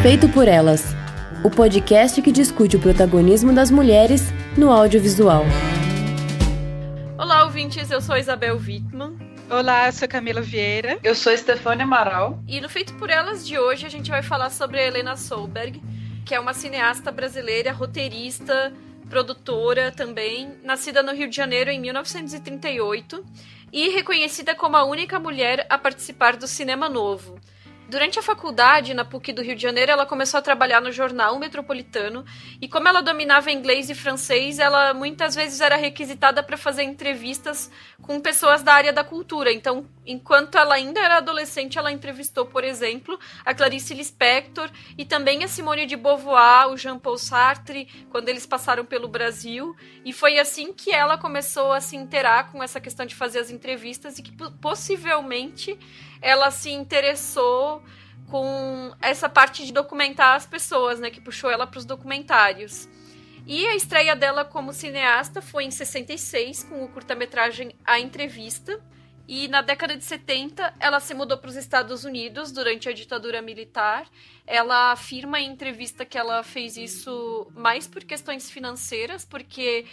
Feito por Elas, o podcast que discute o protagonismo das mulheres no audiovisual. Olá, ouvintes, eu sou Isabel Wittmann. Olá, eu sou Camila Vieira. Eu sou Stefania Amaral. E no Feito por Elas de hoje a gente vai falar sobre a Helena Solberg, que é uma cineasta brasileira, roteirista, produtora também, nascida no Rio de Janeiro em 1938 e reconhecida como a única mulher a participar do cinema novo. Durante a faculdade, na PUC do Rio de Janeiro, ela começou a trabalhar no jornal metropolitano. E como ela dominava inglês e francês, ela muitas vezes era requisitada para fazer entrevistas com pessoas da área da cultura. Então, enquanto ela ainda era adolescente, ela entrevistou, por exemplo, a Clarice Lispector e também a Simone de Beauvoir, o Jean-Paul Sartre, quando eles passaram pelo Brasil. E foi assim que ela começou a se interar com essa questão de fazer as entrevistas e que possivelmente ela se interessou com essa parte de documentar as pessoas, né, que puxou ela para os documentários. E a estreia dela como cineasta foi em 66 com o curta-metragem A Entrevista. E na década de 70, ela se mudou para os Estados Unidos durante a ditadura militar. Ela afirma em entrevista que ela fez isso mais por questões financeiras, porque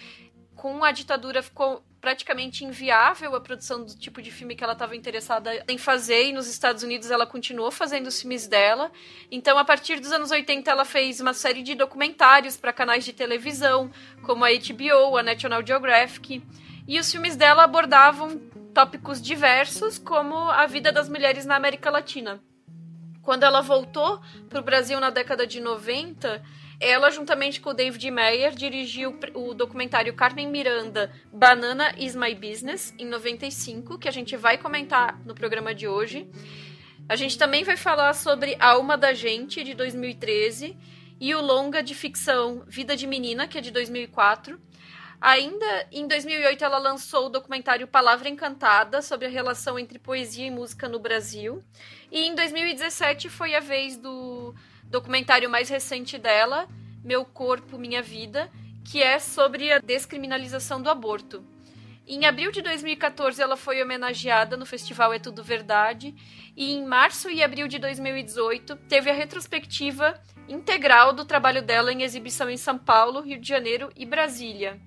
com a ditadura ficou praticamente inviável a produção do tipo de filme que ela estava interessada em fazer e nos Estados Unidos ela continuou fazendo os filmes dela. Então, a partir dos anos 80 ela fez uma série de documentários para canais de televisão, como a HBO, a National Geographic, e os filmes dela abordavam tópicos diversos, como a vida das mulheres na América Latina. Quando ela voltou para o Brasil na década de 90, ela, juntamente com o David Meyer, dirigiu o documentário Carmen Miranda, Banana is My Business, em 95, que a gente vai comentar no programa de hoje. A gente também vai falar sobre Alma da Gente, de 2013, e o longa de ficção Vida de Menina, que é de 2004. Ainda em 2008, ela lançou o documentário Palavra Encantada sobre a relação entre poesia e música no Brasil. E em 2017 foi a vez do documentário mais recente dela, Meu Corpo, Minha Vida, que é sobre a descriminalização do aborto. Em abril de 2014, ela foi homenageada no festival É Tudo Verdade, e em março e abril de 2018, teve a retrospectiva integral do trabalho dela em exibição em São Paulo, Rio de Janeiro e Brasília.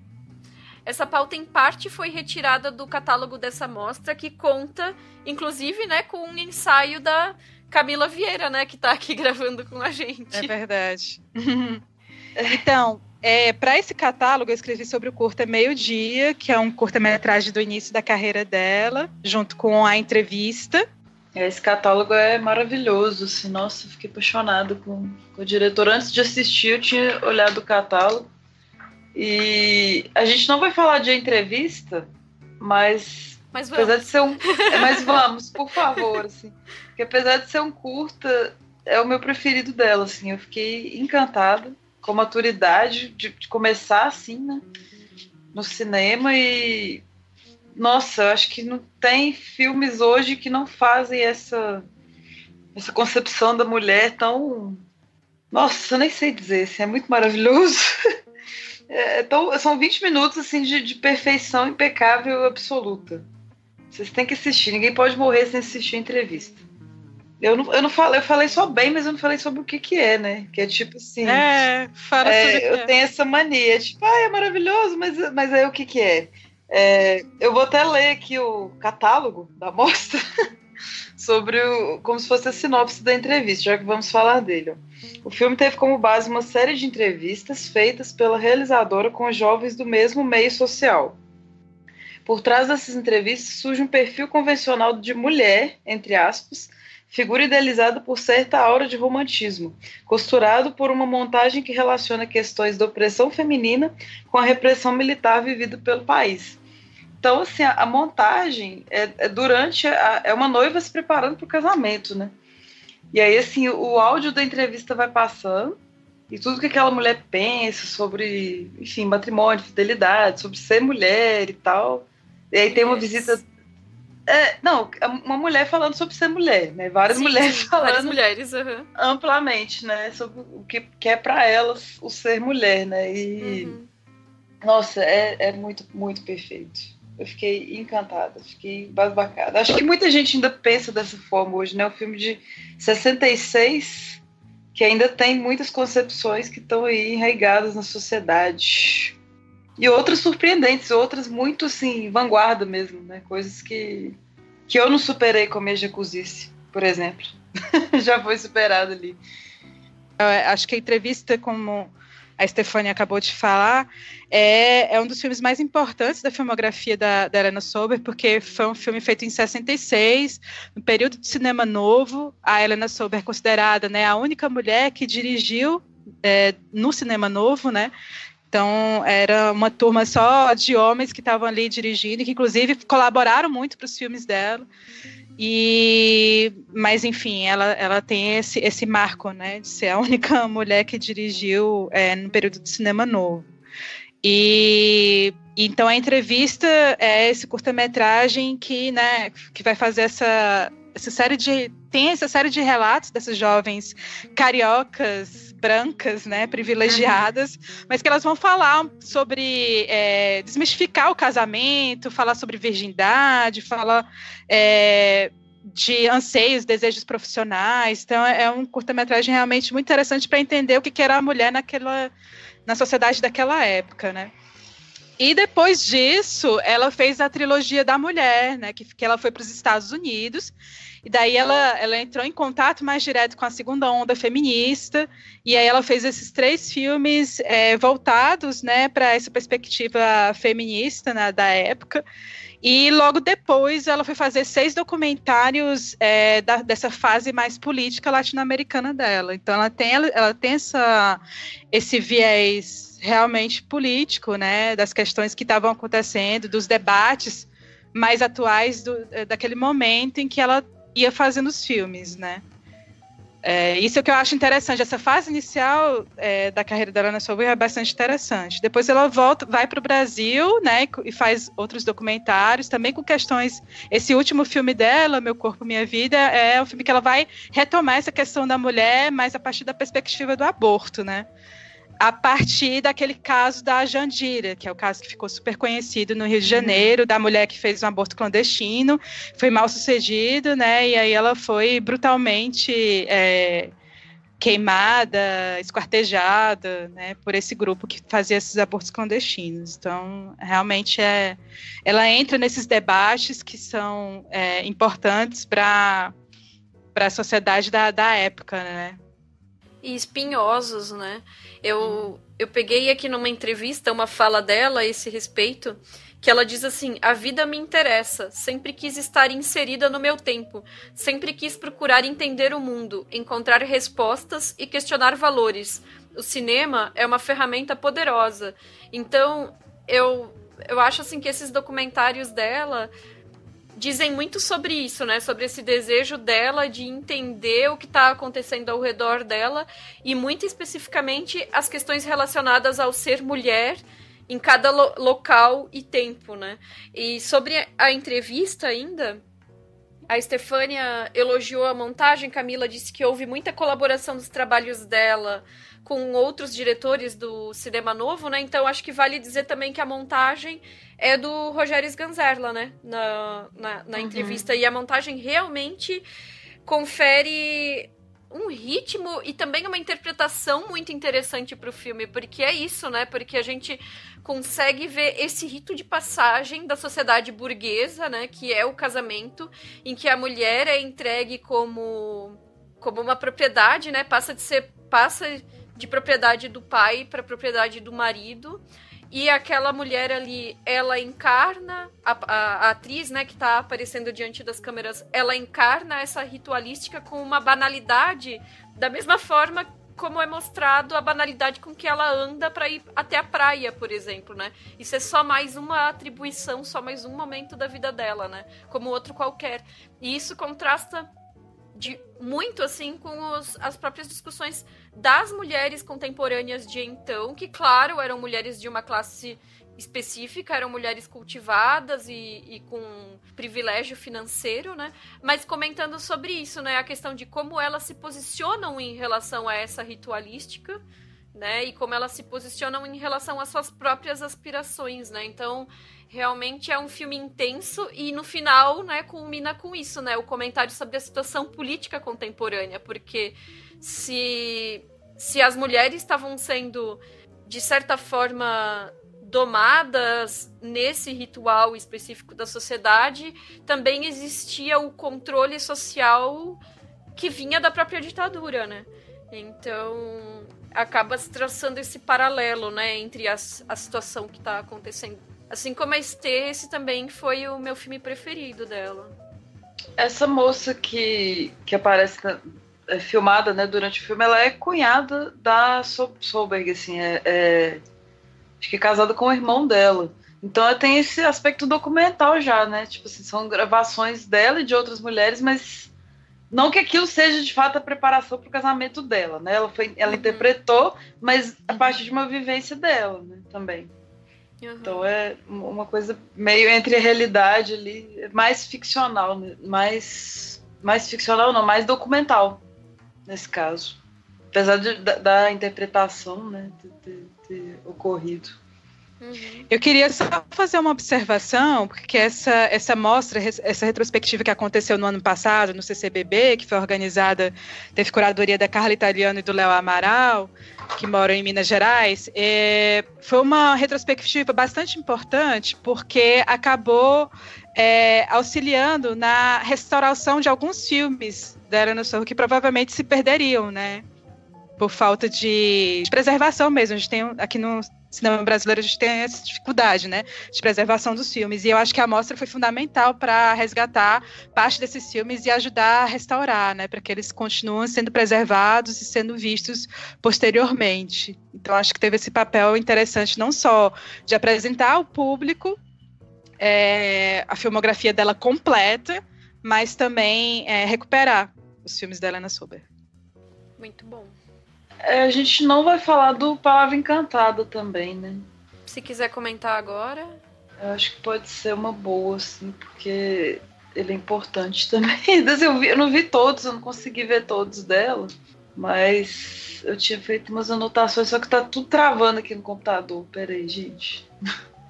Essa pauta, em parte, foi retirada do catálogo dessa mostra, que conta, inclusive, né, com um ensaio da Camila Vieira, né, que está aqui gravando com a gente. É verdade. então, é, para esse catálogo, eu escrevi sobre o curta Meio Dia, que é um curta-metragem do início da carreira dela, junto com a entrevista. Esse catálogo é maravilhoso. Assim, nossa, fiquei apaixonada com, com o diretor. Antes de assistir, eu tinha olhado o catálogo. E a gente não vai falar de entrevista, mas. Mas vamos. Apesar de ser um. Mas vamos, por favor. Assim. que apesar de ser um curta, é o meu preferido dela, assim. Eu fiquei encantada com a maturidade de, de começar assim, né? No cinema e nossa, acho que não tem filmes hoje que não fazem essa essa concepção da mulher tão nossa, eu nem sei dizer, assim, é muito maravilhoso. É, então, são 20 minutos assim de, de perfeição impecável absoluta. Vocês têm que assistir, ninguém pode morrer sem assistir a entrevista. Eu não, eu não falei, eu falei só bem, mas eu não falei sobre o que que é, né? Que é tipo assim. É, fala é, sobre. Eu é. tenho essa mania, tipo, ah, é maravilhoso, mas, mas aí o que que é? é eu vou até ler aqui o catálogo da mostra sobre o, como se fosse a sinopse da entrevista, já que vamos falar dele. Ó. O filme teve como base uma série de entrevistas feitas pela realizadora com jovens do mesmo meio social. Por trás dessas entrevistas surge um perfil convencional de mulher, entre aspas, figura idealizada por certa aura de romantismo, costurado por uma montagem que relaciona questões da opressão feminina com a repressão militar vivida pelo país. Então, assim, a, a montagem é, é durante a, é uma noiva se preparando para o casamento, né? E aí, assim, o áudio da entrevista vai passando e tudo que aquela mulher pensa sobre, enfim, matrimônio, fidelidade, sobre ser mulher e tal. E aí tem uma visita é, não, uma mulher falando sobre ser mulher, né? Várias sim, mulheres sim, falando. Várias mulheres, uhum. Amplamente, né? Sobre o que, que é para elas o ser mulher, né? E. Uhum. Nossa, é, é muito, muito perfeito. Eu fiquei encantada, fiquei basbacada. Acho que muita gente ainda pensa dessa forma hoje, né? O filme de 66, que ainda tem muitas concepções que estão aí enraigadas na sociedade e outras surpreendentes, outras muito assim, vanguarda mesmo, né? Coisas que, que eu não superei com a minha por exemplo. Já foi superado ali. Eu eh, acho que a entrevista, como a Stefania acabou de falar, é, é um dos filmes mais importantes da filmografia da, da Helena Sober, porque foi um filme feito em 66, no período do cinema novo. A Helena Sober é considerada né, a única mulher que dirigiu é, no cinema novo, né? Então, era uma turma só de homens que estavam ali dirigindo, que inclusive colaboraram muito para os filmes dela. E, mas enfim, ela, ela tem esse, esse marco, né, de ser a única mulher que dirigiu é, no período de cinema novo. E então a entrevista é esse curta-metragem que, né, que vai fazer essa, essa série de tem essa série de relatos dessas jovens cariocas brancas, né, privilegiadas, mas que elas vão falar sobre é, desmistificar o casamento, falar sobre virgindade, falar é, de anseios, desejos profissionais. Então é um curta-metragem realmente muito interessante para entender o que, que era a mulher naquela na sociedade daquela época, né? E depois disso, ela fez a trilogia da mulher, né? Que, que ela foi para os Estados Unidos e daí ela, ela entrou em contato mais direto com a segunda onda feminista, e aí ela fez esses três filmes é, voltados né, para essa perspectiva feminista né, da época. E logo depois ela foi fazer seis documentários é, da, dessa fase mais política latino-americana dela. Então ela tem, ela, ela tem essa, esse viés realmente político, né, das questões que estavam acontecendo, dos debates mais atuais do, é, daquele momento em que ela ia fazendo os filmes, né? É, isso é o que eu acho interessante. Essa fase inicial é, da carreira da Lana Sobel é bastante interessante. Depois ela volta, vai para o Brasil, né, e faz outros documentários, também com questões. Esse último filme dela, Meu Corpo Minha Vida, é um filme que ela vai retomar essa questão da mulher, mas a partir da perspectiva do aborto, né? a partir daquele caso da Jandira, que é o caso que ficou super conhecido no Rio de Janeiro, da mulher que fez um aborto clandestino, foi mal sucedido, né? E aí ela foi brutalmente é, queimada, esquartejada, né? Por esse grupo que fazia esses abortos clandestinos. Então, realmente é, ela entra nesses debates que são é, importantes para para a sociedade da, da época, né? e espinhosos, né? Eu, eu peguei aqui numa entrevista uma fala dela a esse respeito, que ela diz assim: A vida me interessa, sempre quis estar inserida no meu tempo, sempre quis procurar entender o mundo, encontrar respostas e questionar valores. O cinema é uma ferramenta poderosa. Então, eu, eu acho assim que esses documentários dela dizem muito sobre isso, né? Sobre esse desejo dela de entender o que está acontecendo ao redor dela e muito especificamente as questões relacionadas ao ser mulher em cada lo local e tempo, né? E sobre a entrevista ainda, a Stefânia elogiou a montagem, Camila disse que houve muita colaboração dos trabalhos dela com outros diretores do cinema novo, né? Então acho que vale dizer também que a montagem é do Rogério Sganzerla, né? Na, na, na uhum. entrevista. E a montagem realmente confere um ritmo e também uma interpretação muito interessante para o filme, porque é isso, né? Porque a gente consegue ver esse rito de passagem da sociedade burguesa, né? Que é o casamento, em que a mulher é entregue como como uma propriedade, né? Passa de ser passa de propriedade do pai para propriedade do marido. E aquela mulher ali, ela encarna, a, a, a atriz né, que está aparecendo diante das câmeras, ela encarna essa ritualística com uma banalidade, da mesma forma como é mostrado a banalidade com que ela anda para ir até a praia, por exemplo, né? Isso é só mais uma atribuição, só mais um momento da vida dela, né? Como outro qualquer. E isso contrasta de muito assim com os, as próprias discussões das mulheres contemporâneas de então, que, claro, eram mulheres de uma classe específica, eram mulheres cultivadas e, e, com privilégio financeiro, né? Mas comentando sobre isso, né? A questão de como elas se posicionam em relação a essa ritualística, né? E como elas se posicionam em relação às suas próprias aspirações, né? Então, realmente é um filme intenso e no final, né, culmina com isso, né? O comentário sobre a situação política contemporânea, porque. Hum se, se as mulheres estavam sendo, de certa forma, domadas nesse ritual específico da sociedade, também existia o controle social que vinha da própria ditadura, né? Então acaba se traçando esse paralelo, né, entre as, a situação que está acontecendo. Assim como a Estê, esse também foi o meu filme preferido dela. Essa moça que, que aparece é filmada né, durante o filme, ela é cunhada da Sol Solberg, assim, é, é, acho que é casada com o irmão dela. Então ela tem esse aspecto documental já, né? Tipo assim, são gravações dela e de outras mulheres, mas não que aquilo seja de fato a preparação para o casamento dela, né? Ela, foi, ela uhum. interpretou, mas a partir de uma vivência dela, né? Também. Uhum. Então é uma coisa meio entre a realidade ali, mais ficcional, né, mais mais ficcional não, mais documental nesse caso. Apesar de, da, da, interpretação né, ter, ocorrido. Uhum. Eu queria só fazer uma observação, porque essa, essa mostra, essa retrospectiva que aconteceu no ano passado, no CCBB, que foi organizada, teve curadoria da Carla Italiano e do Léo Amaral, que moram em Minas Gerais, é, foi uma retrospectiva bastante importante, porque acabou é, auxiliando na restauração de alguns filmes deram no sorro que provavelmente se perderiam, né? Por falta de, de preservação mesmo. A gente tem aqui no cinema brasileiro a gente tem essa dificuldade, né, de preservação dos filmes. E eu acho que a mostra foi fundamental para resgatar parte desses filmes e ajudar a restaurar, né, para que eles continuem sendo preservados e sendo vistos posteriormente. Então acho que teve esse papel interessante não só de apresentar ao público é, a filmografia dela completa, mas também é, recuperar os filmes da Helena Sober. Muito bom. É, a gente não vai falar do Palavra Encantada também, né? Se quiser comentar agora. Eu acho que pode ser uma boa, assim, porque ele é importante também. Eu, vi, eu não vi todos, eu não consegui ver todos dela, mas eu tinha feito umas anotações, só que tá tudo travando aqui no computador. Peraí, gente.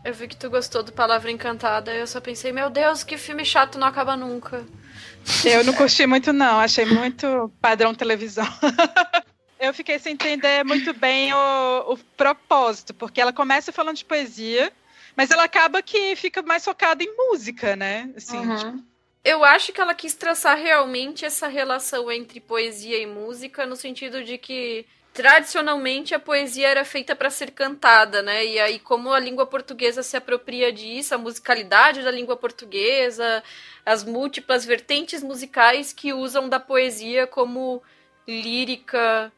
Eu vi que tu gostou do Palavra Encantada, eu só pensei, meu Deus, que filme chato não acaba nunca. Eu não curti muito, não. Achei muito padrão televisão. eu fiquei sem entender muito bem o, o, propósito, porque ela começa falando de poesia, mas ela acaba que fica mais focada em música, né? Assim, uhum. tipo... Eu acho que ela quis traçar realmente essa relação entre poesia e música, no sentido de que tradicionalmente a poesia era feita para ser cantada, né? E aí como a língua portuguesa se apropria disso, a musicalidade da língua portuguesa, as múltiplas vertentes musicais que usam da poesia como lírica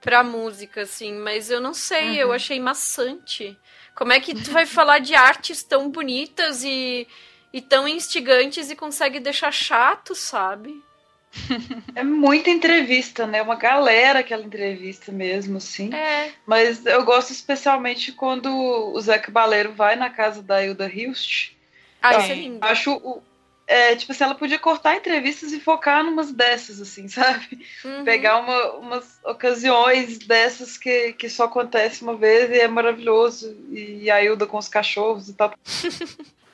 para música, assim, mas eu não sei, uhum. eu achei maçante. Como é que tu vai falar de artes tão bonitas e, e tão instigantes e consegue deixar chato, sabe? É muita entrevista, né? Uma galera aquela entrevista mesmo, assim. É. Mas eu gosto especialmente quando o Zé Baleiro vai na casa da Hilda Hilst. Ah, então, isso é lindo. Acho é, tipo assim, ela podia cortar entrevistas e focar numas dessas, assim, sabe? Uhum. Pegar uma, umas ocasiões dessas que, que só acontece uma vez e é maravilhoso. E a Hilda com os cachorros e tal.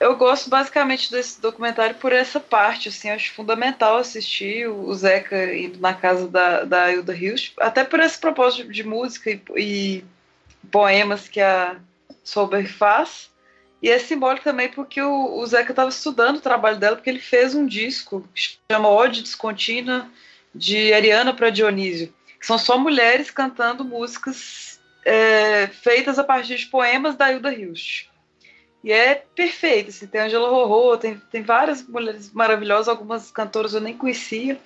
eu gosto basicamente desse documentário por essa parte, assim, acho fundamental assistir o Zeca indo na casa da, da Hilda Hilst, até por esse propósito de música e, e poemas que a Sober faz, e é simbólico também porque o, o Zeca estava estudando o trabalho dela, porque ele fez um disco que chama Ode Descontínua, de Ariana para Dionísio, que são só mulheres cantando músicas é, feitas a partir de poemas da Hilda Hilst. E é perfeito, assim, tem Angela Rorô, tem, tem várias mulheres maravilhosas, algumas cantoras eu nem conhecia.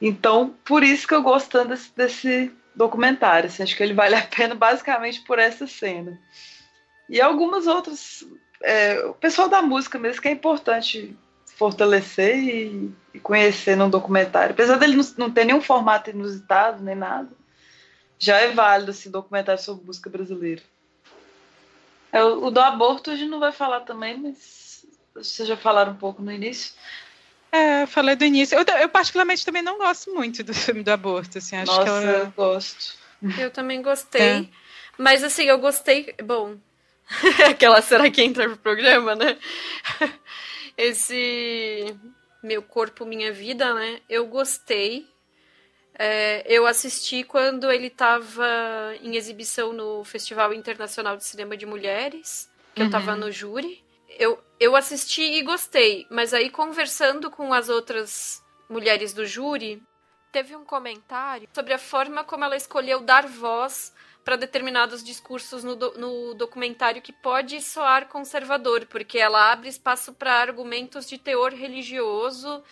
Então, por isso que eu gostando desse, desse documentário. Assim, acho que ele vale a pena basicamente por essa cena. E algumas outras. É, o pessoal da música mesmo, que é importante fortalecer e, e conhecer num documentário. Apesar dele não, não ter nenhum formato inusitado, nem nada, já é válido esse assim, documentário sobre música brasileira. É, o, do aborto a gente não vai falar também, mas vocês já falaram um pouco no início. É, eu falei do início. Eu, eu, particularmente também não gosto muito do filme do aborto, assim. Acho Nossa, que ela... eu gosto. Eu também gostei. É. Mas assim, eu gostei. Bom, aquela será que entra pro programa, né? Esse meu corpo, minha vida, né? Eu gostei é, eu assisti quando ele estava em exibição no Festival Internacional de Cinema de Mulheres, que uhum. eu estava no júri. Eu, eu assisti e gostei, mas aí conversando com as outras mulheres do júri, teve um comentário sobre a forma como ela escolheu dar voz para determinados discursos no, do, no documentário que pode soar conservador, porque ela abre espaço para argumentos de teor religioso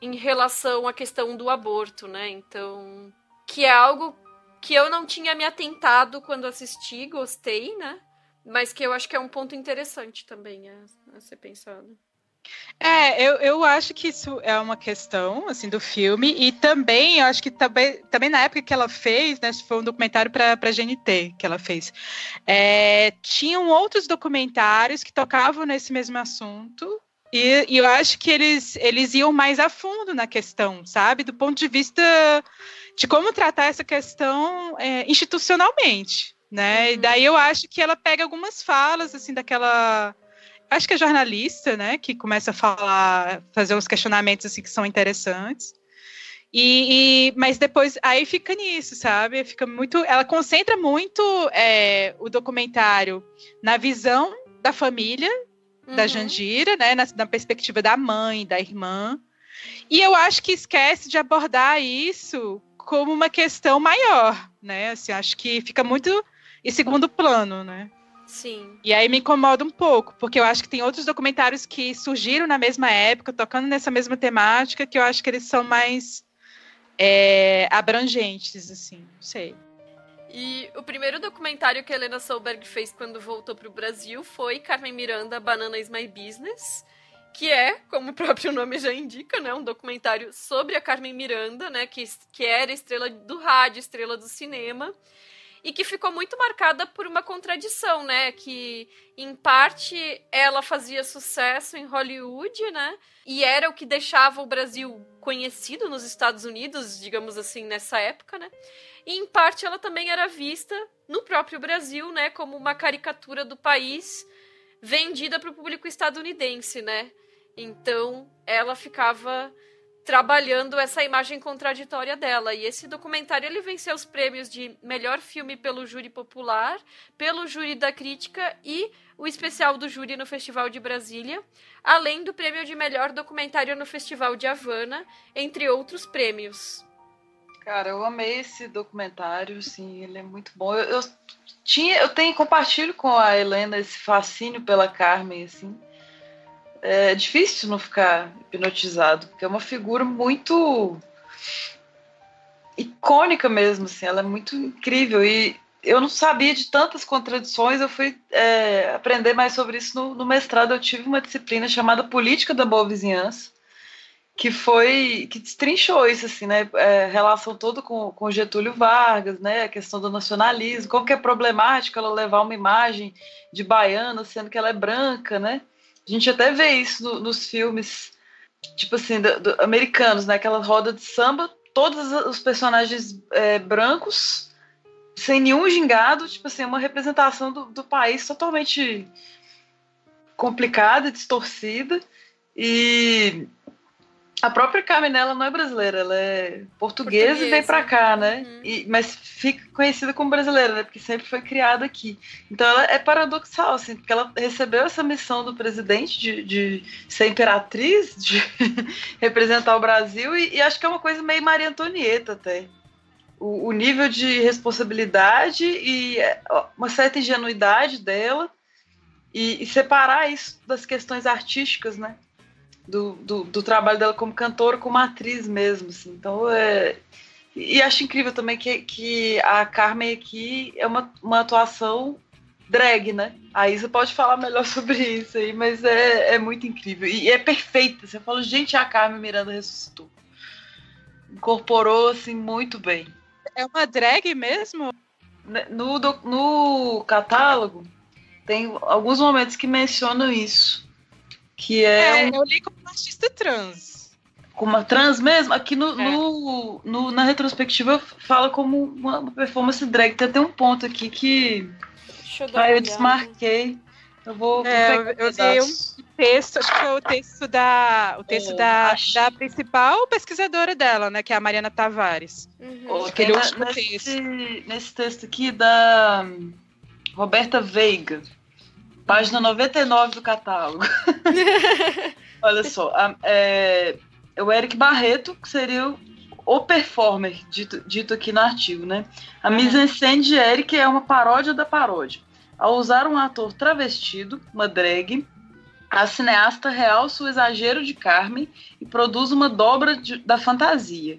em relação à questão do aborto, né? Então, que é algo que eu não tinha me atentado quando assisti, gostei, né? Mas que eu acho que é um ponto interessante também a, a ser pensado. É, eu, eu acho que isso é uma questão assim do filme e também eu acho que também, também na época que ela fez, né, foi um documentário para a GNT que ela fez. É, tinham outros documentários que tocavam nesse mesmo assunto e, e, eu acho que eles, eles iam mais a fundo na questão, sabe? Do ponto de vista de como tratar essa questão é, institucionalmente, né? Uhum. E daí eu acho que ela pega algumas falas, assim, daquela... Acho que é jornalista, né? Que começa a falar, fazer uns questionamentos, assim, que são interessantes. E, e, mas depois aí fica nisso, sabe? Fica muito, ela concentra muito é, o documentário na visão da família da uhum. Jandira, né? Na, na perspectiva da mãe, da irmã. E eu acho que esquece de abordar isso como uma questão maior, né? Assim, acho que fica muito em segundo plano, né? Sim. E aí me incomoda um pouco, porque eu acho que tem outros documentários que surgiram na mesma época, tocando nessa mesma temática, que eu acho que eles são mais é, abrangentes, assim, não sei. E o primeiro documentário que Helena Solberg fez quando voltou para o Brasil foi Carmen Miranda, Banana is My Business, que é, como o próprio nome já indica, né, um documentário sobre a Carmen Miranda, né, que, que era estrela do rádio, estrela do cinema, e que ficou muito marcada por uma contradição, né? Que em parte ela fazia sucesso em Hollywood, né? E era o que deixava o Brasil conhecido nos Estados Unidos, digamos assim, nessa época, né? E em parte ela também era vista no próprio Brasil, né, como uma caricatura do país vendida para o público estadunidense, né? Então, ela ficava trabalhando essa imagem contraditória dela. E esse documentário ele venceu os prêmios de melhor filme pelo júri popular, pelo júri da crítica e o especial do júri no Festival de Brasília, além do prêmio de melhor documentário no Festival de Havana, entre outros prêmios. Cara, eu amei esse documentário, sim, ele é muito bom. Eu, eu tinha, eu tenho compartilho com a Helena esse fascínio pela Carmen, assim é difícil não ficar hipnotizado, porque é uma figura muito icônica mesmo, assim, ela é muito incrível e eu não sabia de tantas contradições, eu fui é, aprender mais sobre isso no, no, mestrado, eu tive uma disciplina chamada Política da Boa Vizinhança, que foi, que destrinchou isso, assim, né, é, relação toda com, com Getúlio Vargas, né, a questão do nacionalismo, como que é problemático ela levar uma imagem de baiana, sendo que ela é branca, né, a gente até vê isso no, nos filmes, tipo assim, do, do, americanos, né? Aquela roda de samba, todos os personagens é, brancos, sem nenhum gingado, tipo assim, uma representação do, do país totalmente complicada, distorcida. E a própria Carmen, ela não é brasileira, ela é portuguesa, portuguesa. e veio pra cá, né? Uhum. E, mas fica conhecida como brasileira, né? Porque sempre foi criada aqui. Então ela é paradoxal, assim, porque ela recebeu essa missão do presidente de, de ser imperatriz, de representar o Brasil, e, e, acho que é uma coisa meio Maria Antonieta até. O, o nível de responsabilidade e é, uma certa ingenuidade dela, e, e separar isso das questões artísticas, né? do, do, do, trabalho dela como cantora, como atriz mesmo. Assim. Então, é... E acho incrível também que, que a Carmen aqui é uma, uma atuação drag, né? A Isa pode falar melhor sobre isso aí, mas é, é muito incrível. E é perfeita. Você fala, gente, a Carmen Miranda ressuscitou. Incorporou, assim, muito bem. É uma drag mesmo? Né, no, no catálogo, tem alguns momentos que mencionam isso que é, é um... eu li como artista trans. Como uma trans mesmo? Aqui no, é. no, no, na retrospectiva fala como uma performance drag. Tem até um ponto aqui que. Deixa eu, ah, eu desmarquei. Eu vou. É, eu, dei um texto, acho que foi o texto da, o texto é, da, da, principal pesquisadora dela, né? Que é a Mariana Tavares. Uhum. Aquele é, último nesse, texto. Nesse texto aqui da Roberta Veiga. Página 99 do catálogo. Olha só, a, é, é, o Eric Barreto, que seria o, o performer, dito, dito, aqui no artigo, né? A mise uhum. en de Eric é uma paródia da paródia. Ao usar um ator travestido, uma drag, a cineasta realça o exagero de Carmen e produz uma dobra de, da fantasia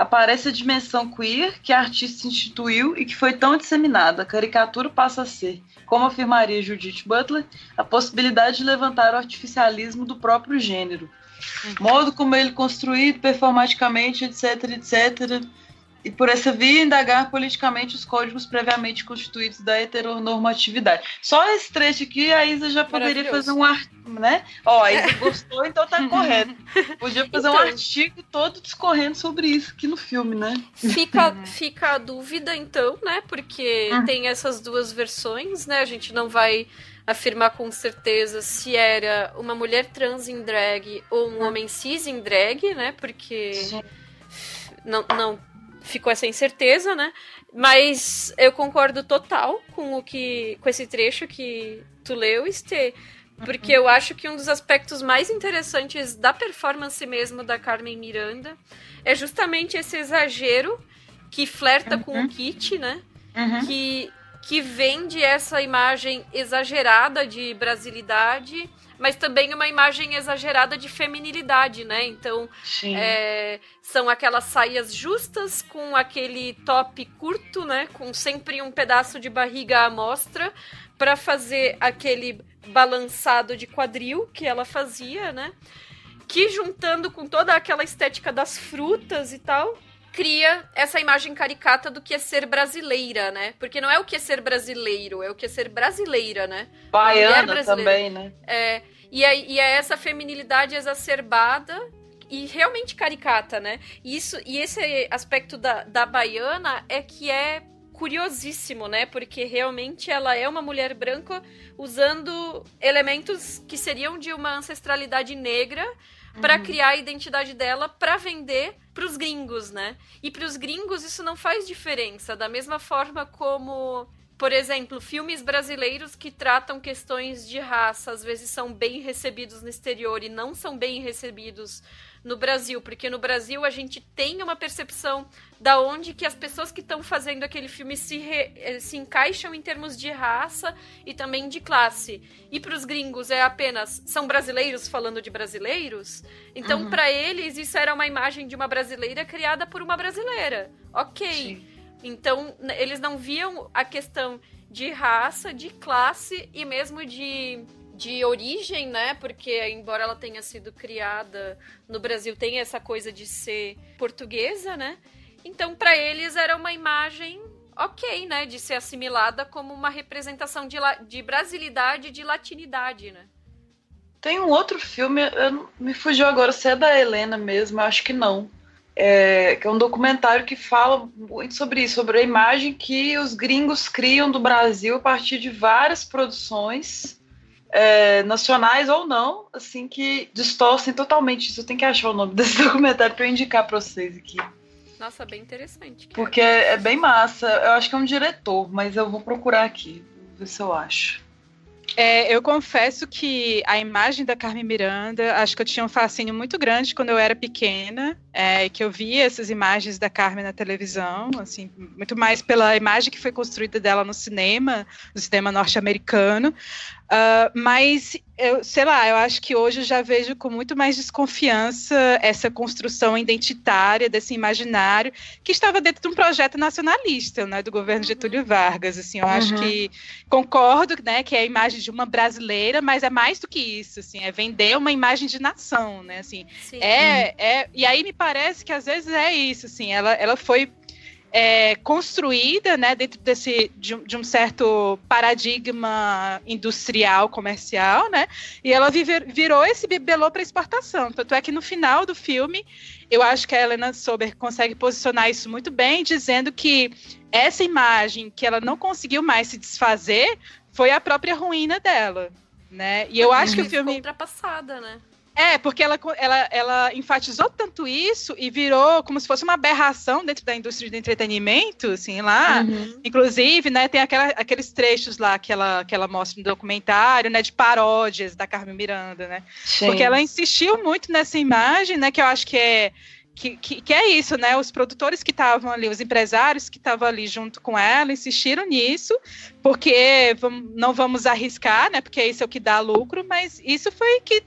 aparece a dimensão queer que a artista instituiu e que foi tão disseminada. A caricatura passa a ser, como afirmaria Judith Butler, a possibilidade de levantar o artificialismo do próprio gênero. Uhum. Modo como ele construído performaticamente, etc, etc, e por essa via indagar politicamente os códigos previamente constituídos da heteronormatividade. Só esse trecho aqui a Isa já poderia fazer um artigo, né? Ó, a Isa é. gostou, então tá correto. Podia fazer então, um artigo todo discorrendo sobre isso aqui no filme, né? Fica, fica a dúvida, então, né? Porque ah. tem essas duas versões, né? A gente não vai afirmar com certeza se era uma mulher trans em drag ou um ah. homem cis em drag, né? Porque... Sim. Não, não ficou essa incerteza, né? Mas eu concordo total com o que com esse trecho que tu leu, Estê, porque eu acho que um dos aspectos mais interessantes da performance mesmo da Carmen Miranda é justamente esse exagero que flerta uhum. com o uhum. kit, né? Uhum. Que que vende essa imagem exagerada de brasilidade mas também uma imagem exagerada de feminilidade, né? Então, é, são aquelas saias justas com aquele top curto, né? Com sempre um pedaço de barriga à mostra para fazer aquele balançado de quadril que ela fazia, né? Que juntando com toda aquela estética das frutas e tal, cria essa imagem caricata do que é ser brasileira, né? Porque não é o que é ser brasileiro, é o que é ser brasileira, né? Baiana brasileira. também, né? É, e é, e é essa feminilidade exacerbada e realmente caricata, né? E, isso, e esse aspecto da, da baiana é que é curiosíssimo, né? Porque realmente ela é uma mulher branca usando elementos que seriam de uma ancestralidade negra, para uhum. criar a identidade dela para vender para os gringos, né? E para os gringos isso não faz diferença, da mesma forma como por exemplo, filmes brasileiros que tratam questões de raça às vezes são bem recebidos no exterior e não são bem recebidos no Brasil, porque no Brasil a gente tem uma percepção da onde que as pessoas que estão fazendo aquele filme se, re, eh, se encaixam em termos de raça e também de classe. E para os gringos é apenas são brasileiros falando de brasileiros. Então uhum. para eles isso era uma imagem de uma brasileira criada por uma brasileira. Ok. Sim. Então eles não viam a questão de raça, de classe e mesmo de de origem, né? Porque embora ela tenha sido criada no Brasil, tem essa coisa de ser portuguesa, né? Então, para eles era uma imagem ok, né? De ser assimilada como uma representação de, de brasilidade e de latinidade, né? Tem um outro filme, eu, me fugiu agora se é da Helena mesmo, acho que não. É, que é um documentário que fala muito sobre isso, sobre a imagem que os gringos criam do Brasil a partir de várias produções é, nacionais ou não, assim, que distorcem totalmente isso. Eu tenho que achar o nome desse documentário para eu indicar para vocês aqui. Nossa, bem interessante. Porque é, é bem massa. Eu acho que é um diretor, mas eu vou procurar aqui, ver se eu acho. É, eu confesso que a imagem da Carmen Miranda, acho que eu tinha um fascínio muito grande quando eu era pequena, é, que eu via essas imagens da Carmen na televisão, assim, muito mais pela imagem que foi construída dela no cinema, no cinema norte-americano, Uh, mas, eu, sei lá, eu acho que hoje eu já vejo com muito mais desconfiança essa construção identitária desse imaginário que estava dentro de um projeto nacionalista, né, do governo uhum. Getúlio Vargas, assim, eu uhum. acho que concordo, né, que é a imagem de uma brasileira, mas é mais do que isso, assim, é vender uma imagem de nação, né, assim, Sim. é, é, e aí me parece que às vezes é isso, assim, ela, ela foi é, construída né, dentro desse, de, de, um certo paradigma industrial, comercial, né? E ela viver, virou esse bibelô para exportação. Tanto é que no final do filme, eu acho que a Helena Sober consegue posicionar isso muito bem, dizendo que essa imagem que ela não conseguiu mais se desfazer foi a própria ruína dela. Né? E eu uhum. acho que o filme. ultrapassada, né? É, porque ela, ela, ela enfatizou tanto isso e virou como se fosse uma aberração dentro da indústria de entretenimento, assim, lá. Uhum. Inclusive, né, tem aquela, aqueles trechos lá que ela, que ela mostra no documentário, né, de paródias da Carmen Miranda, né? Sim. Porque ela insistiu muito nessa imagem, né, que eu acho que é que, que, que, é isso, né? Os produtores que estavam ali, os empresários que estavam ali junto com ela, insistiram nisso, porque vamos, não vamos arriscar, né? Porque isso é o que dá lucro, mas isso foi que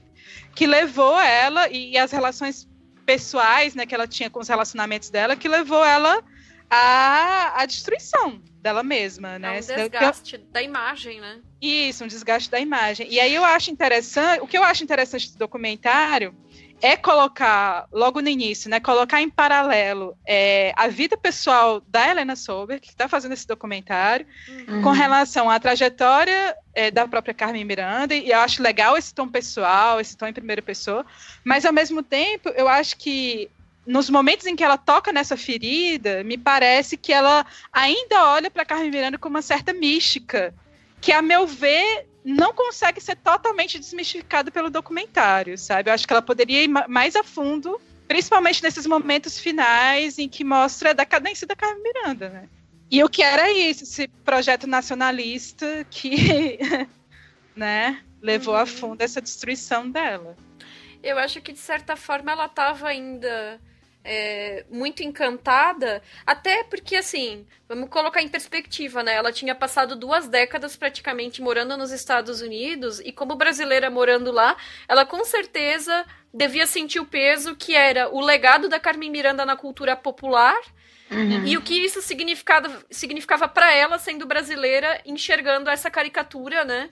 que levou ela e as relações pessoais né, que ela tinha com os relacionamentos dela, que levou ela à, à destruição dela mesma, né? É um é desgaste da imagem, né? Isso, um desgaste da imagem. E aí eu acho interessante, o que eu acho interessante do documentário é colocar, logo no início, né, colocar em paralelo é, a vida pessoal da Helena Sober, que está fazendo esse documentário, uhum. com relação à trajetória é, da própria Carmen Miranda, e eu acho legal esse tom pessoal, esse tom em primeira pessoa, mas ao mesmo tempo, eu acho que nos momentos em que ela toca nessa ferida, me parece que ela ainda olha para Carmen Miranda com uma certa mística, que a meu ver não consegue ser totalmente desmistificado pelo documentário, sabe? Eu acho que ela poderia ir mais a fundo, principalmente nesses momentos finais em que mostra a decadência da Carmen Miranda, né? E o que era isso, esse projeto nacionalista que, né, levou uhum. a fundo essa destruição dela. Eu acho que, de certa forma, ela estava ainda é, muito encantada, até porque, assim, vamos colocar em perspectiva, né? Ela tinha passado duas décadas praticamente morando nos Estados Unidos e, como brasileira morando lá, ela com certeza devia sentir o peso que era o legado da Carmen Miranda na cultura popular. Uhum. E o que isso significava para ela, sendo brasileira, enxergando essa caricatura, né?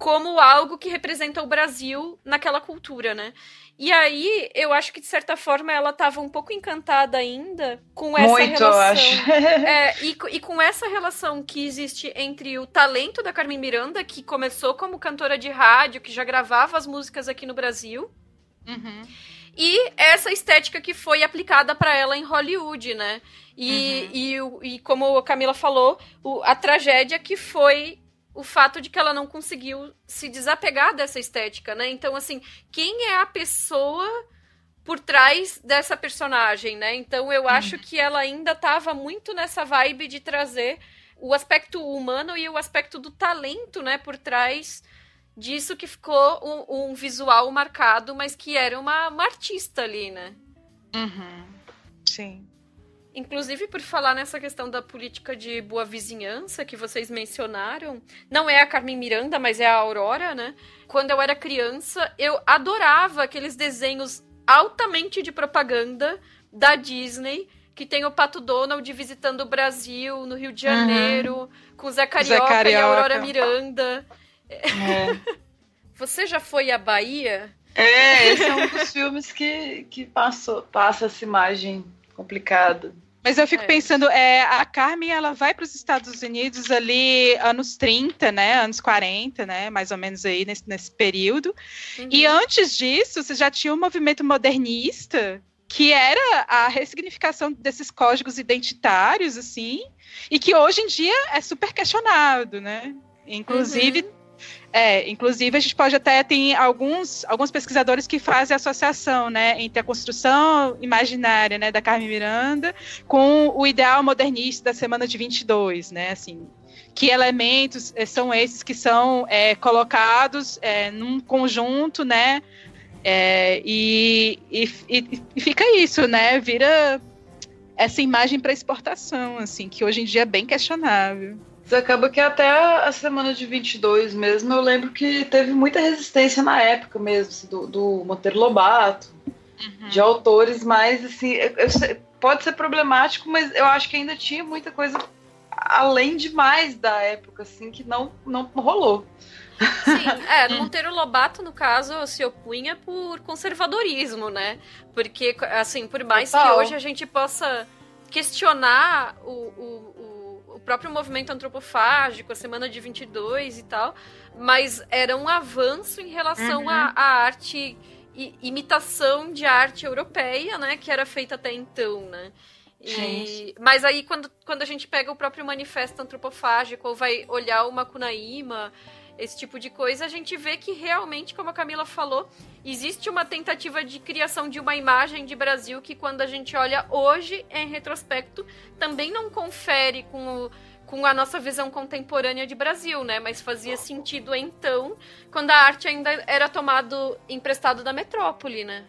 como algo que representa o Brasil naquela cultura, né? E aí, eu acho que de certa forma ela estava um pouco encantada ainda com essa Muito, relação. Eu acho. É, e, e, com essa relação que existe entre o talento da Carmen Miranda, que começou como cantora de rádio, que já gravava as músicas aqui no Brasil. Uhum. E essa estética que foi aplicada para ela em Hollywood, né? E, uhum. e, e, como a Camila falou, o, a tragédia que foi o fato de que ela não conseguiu se desapegar dessa estética, né? Então, assim, quem é a pessoa por trás dessa personagem, né? Então, eu hum. acho que ela ainda estava muito nessa vibe de trazer o aspecto humano e o aspecto do talento, né, por trás disso que ficou um, um visual marcado, mas que era uma, uma artista ali, né? Uhum. Sim. Inclusive, por falar nessa questão da política de boa vizinhança que vocês mencionaram, não é a Carmen Miranda, mas é a Aurora, né? Quando eu era criança, eu adorava aqueles desenhos altamente de propaganda da Disney que tem o Pato Donald visitando o Brasil, no Rio de Janeiro, uhum. com Zé Carioca, Zé Carioca, e a Aurora Miranda. É. Você já foi à Bahia? É, esse é um dos filmes que, que passou, passa essa imagem complicado. Mas eu fico é. pensando, é, a Carmen ela vai para os Estados Unidos ali anos 30, né? Anos 40, né? Mais ou menos aí nesse, nesse período. Uhum. E antes disso, você já tinha um movimento modernista que era a ressignificação desses códigos identitários, assim, e que hoje em dia é super questionado, né? Inclusive, uhum. É, inclusive a gente pode até tem alguns, alguns pesquisadores que fazem associação, né, entre a construção imaginária, né, da Carmen Miranda com o ideal modernista da semana de 22, né, assim, que elementos eh, são esses que são é, colocados é, num conjunto, né, é, e, e, e fica isso, né, vira essa imagem para exportação, assim, que hoje em dia é bem questionável acaba que até a semana de 22 mesmo, eu lembro que teve muita resistência na época mesmo, assim, do, do Monteiro Lobato, uhum. de autores mais, assim, eu, eu, pode ser problemático, mas eu acho que ainda tinha muita coisa além demais da época, assim, que não, não rolou. Sim, é, Monteiro Lobato, no caso, se opunha por conservadorismo, né? Porque, assim, por mais Total. que hoje a gente possa questionar o, o o próprio movimento antropofágico, a Semana de 22 e tal, mas era um avanço em relação à, uhum. arte, imitação de arte europeia, né, que era feita até então, né. E, é mas aí, quando, quando a gente pega o próprio manifesto antropofágico, ou vai olhar o Makunaíma, esse tipo de coisa, a gente vê que realmente, como a Camila falou, existe uma tentativa de criação de uma imagem de Brasil que, quando a gente olha hoje, em retrospecto, também não confere com o com a nossa visão contemporânea de Brasil, né? Mas fazia sentido então, quando a arte ainda era tomado emprestado da metrópole, né?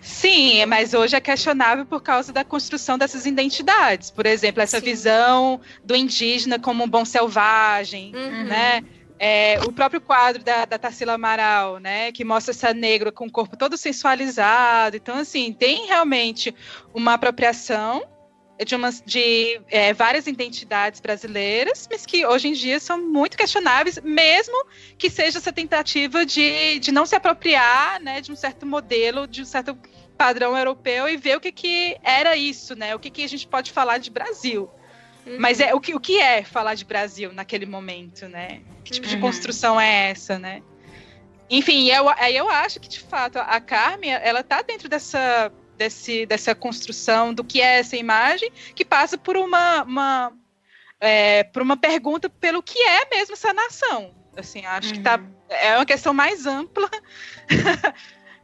Sim, mas hoje é questionável por causa da construção dessas identidades. Por exemplo, essa Sim. visão do indígena como um bom selvagem, uhum. né? É, o próprio quadro da, da Tarsila Amaral, né, que mostra essa negra com o corpo todo sensualizado. Então, assim, tem realmente uma apropriação de, umas, de é, várias identidades brasileiras, mas que hoje em dia são muito questionáveis, mesmo que seja essa tentativa de, de não se apropriar né, de um certo modelo, de um certo padrão europeu e ver o que, que era isso, né? O que, que a gente pode falar de Brasil. Uhum. Mas é o que, o que é falar de Brasil naquele momento, né? Que tipo uhum. de construção é essa, né? Enfim, eu, eu acho que, de fato, a Carmen, ela tá dentro dessa, desse, dessa construção do que é essa imagem, que passa por uma, uma, é, por uma pergunta pelo que é mesmo essa nação. Assim, acho uhum. que tá, uhum. é uma questão mais ampla.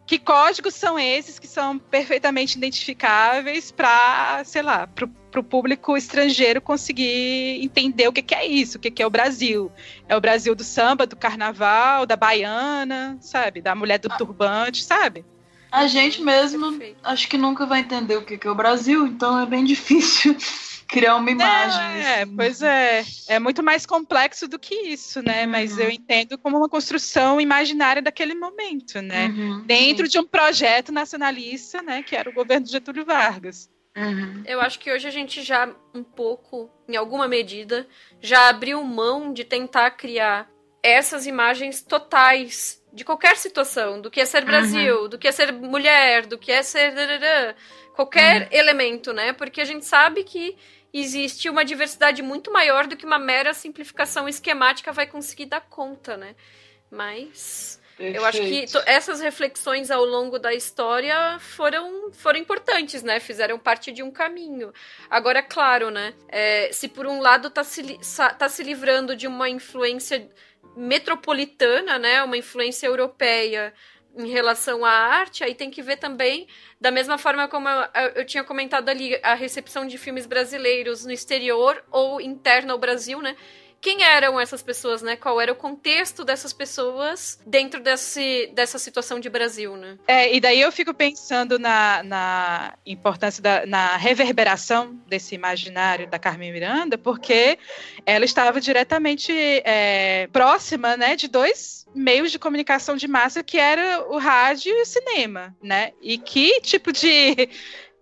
que códigos são esses que são perfeitamente identificáveis para, sei lá, para o para o público estrangeiro conseguir entender o que, que é isso, o que, que é o Brasil. É o Brasil do samba, do carnaval, da baiana, sabe? Da mulher do ah. turbante, sabe? A gente mesmo Perfeito. acho que nunca vai entender o que, que é o Brasil, então é bem difícil criar uma imagem. É, assim. pois é. É muito mais complexo do que isso, né? Uhum. Mas eu entendo como uma construção imaginária daquele momento, né? Uhum, Dentro sim. de um projeto nacionalista, né? Que era o governo de Getúlio Vargas. Uhum. Eu acho que hoje a gente já, um pouco, em alguma medida, já abriu mão de tentar criar essas imagens totais de qualquer situação, do que é ser Brasil, uhum. do que é ser mulher, do que é ser qualquer uhum. elemento, né? Porque a gente sabe que existe uma diversidade muito maior do que uma mera simplificação esquemática vai conseguir dar conta, né? Mas Perfeito. Eu acho que essas reflexões ao longo da história foram, foram importantes, né? Fizeram parte de um caminho. Agora, claro, né? É, se por um lado tá se, tá se livrando de uma influência metropolitana, né? Uma influência europeia em relação à arte, aí tem que ver também, da mesma forma como eu, eu, tinha comentado ali, a recepção de filmes brasileiros no exterior ou interno ao Brasil, né? quem eram essas pessoas, né? Qual era o contexto dessas pessoas dentro desse, dessa situação de Brasil, né? É, e daí eu fico pensando na, na importância, da, na reverberação desse imaginário da Carmen Miranda, porque ela estava diretamente é, próxima, né, de dois meios de comunicação de massa que era o rádio e o cinema, né? E que tipo de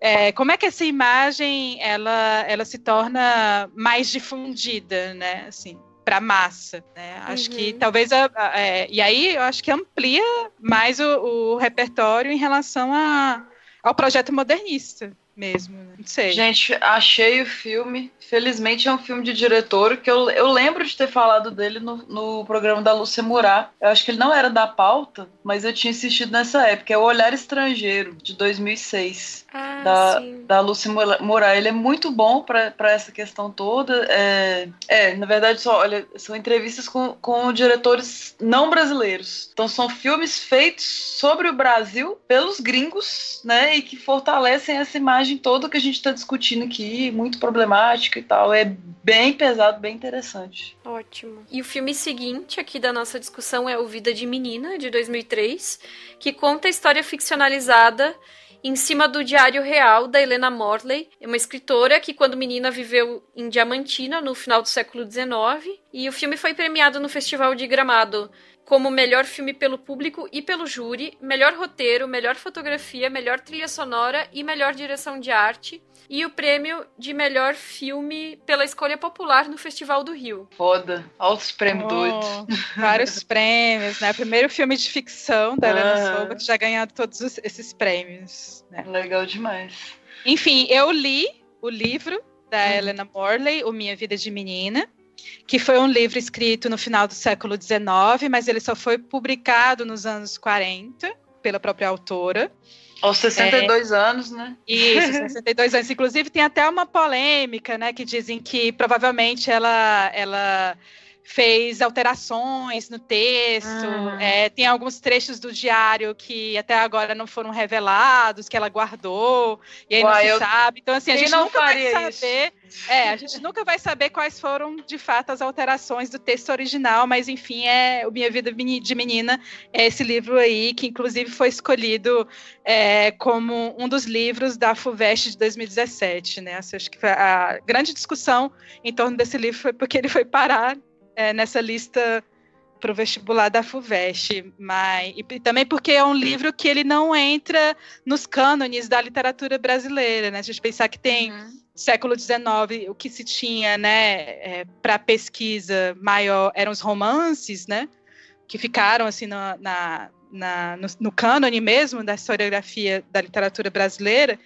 é, como é que essa imagem ela, ela se torna mais difundida, né? Assim, para massa, né? Acho uhum. que talvez a, a, é, e aí eu acho que amplia mais o, o repertório em relação a, ao projeto modernista mesmo. Sei. Gente, achei o filme. Felizmente é um filme de diretor que eu, eu lembro de ter falado dele no, no programa da Lúcia Murá. Eu acho que ele não era da pauta, mas eu tinha assistido nessa época. É O Olhar Estrangeiro, de 2006, ah, da, da Lúcia Murá. Ele é muito bom para essa questão toda. É, é, na verdade, só, olha, são entrevistas com, com diretores não brasileiros. Então, são filmes feitos sobre o Brasil pelos gringos, né? E que fortalecem essa imagem toda que a gente gente está discutindo aqui, muito problemática e tal. É bem pesado, bem interessante. Ótimo. E o filme seguinte aqui da nossa discussão é O Vida de Menina, de 2003, que conta a história ficcionalizada em cima do diário real da Helena Morley, uma escritora que, quando menina, viveu em Diamantina no final do século XIX. E o filme foi premiado no Festival de Gramado como melhor filme pelo público e pelo júri, melhor roteiro, melhor fotografia, melhor trilha sonora e melhor direção de arte, e o prêmio de melhor filme pela escolha popular no Festival do Rio. Foda, altos prêmios oh, doidos. Vários prêmios, né? Primeiro filme de ficção da Helena ah. que já ganhou todos os, esses prêmios. Né? Legal demais. Enfim, eu li o livro da uhum. Helena Morley, O Minha Vida de Menina que foi um livro escrito no final do século XIX, mas ele só foi publicado nos anos 40 pela própria autora. Aos 62 é, anos, né? Isso, 62 anos. Inclusive, tem até uma polêmica, né? Que dizem que provavelmente ela, ela fez alterações no texto, ah. é, tem alguns trechos do diário que até agora não foram revelados, que ela guardou, e aí não se eu... sabe. Então, assim, a gente nunca vai saber. É, a gente nunca vai saber quais foram, de fato, as alterações do texto original, mas enfim, é o Minha Vida de Menina, é esse livro aí, que inclusive foi escolhido é, como um dos livros da FUVEST de 2017, né? Assim, acho que a grande discussão em torno desse livro foi porque ele foi parar é, nessa lista para o vestibular da FUVEST, mas e, e também porque é um livro que ele não entra nos cânones da literatura brasileira, né? Se a gente pensar que tem uhum. século XIX, o que se tinha, né, é, para pesquisa maior eram os romances, né, que ficaram assim na, na no, no cânone mesmo da historiografia da literatura brasileira.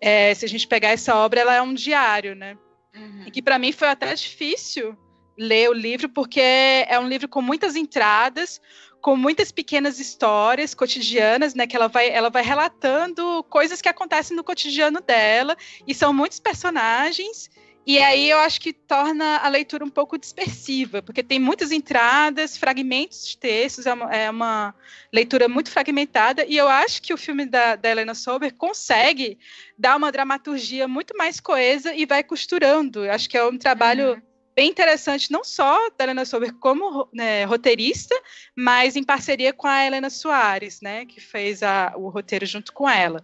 É, se a gente pegar essa obra, ela é um diário, né? Uhum. E que para mim foi até difícil ler o livro, porque é um livro com muitas entradas, com muitas pequenas histórias cotidianas, né? Que ela vai, ela vai relatando coisas que acontecem no cotidiano dela, e são muitos personagens. E aí eu acho que torna a leitura um pouco dispersiva, porque tem muitas entradas, fragmentos de textos, é uma, é uma leitura muito fragmentada, e eu acho que o filme da, da, Helena Sober consegue dar uma dramaturgia muito mais coesa e vai costurando. Eu acho que é um trabalho uhum bem interessante, não só da Helena Sober como né, roteirista, mas em parceria com a Helena Soares, né, que fez a, o roteiro junto com ela.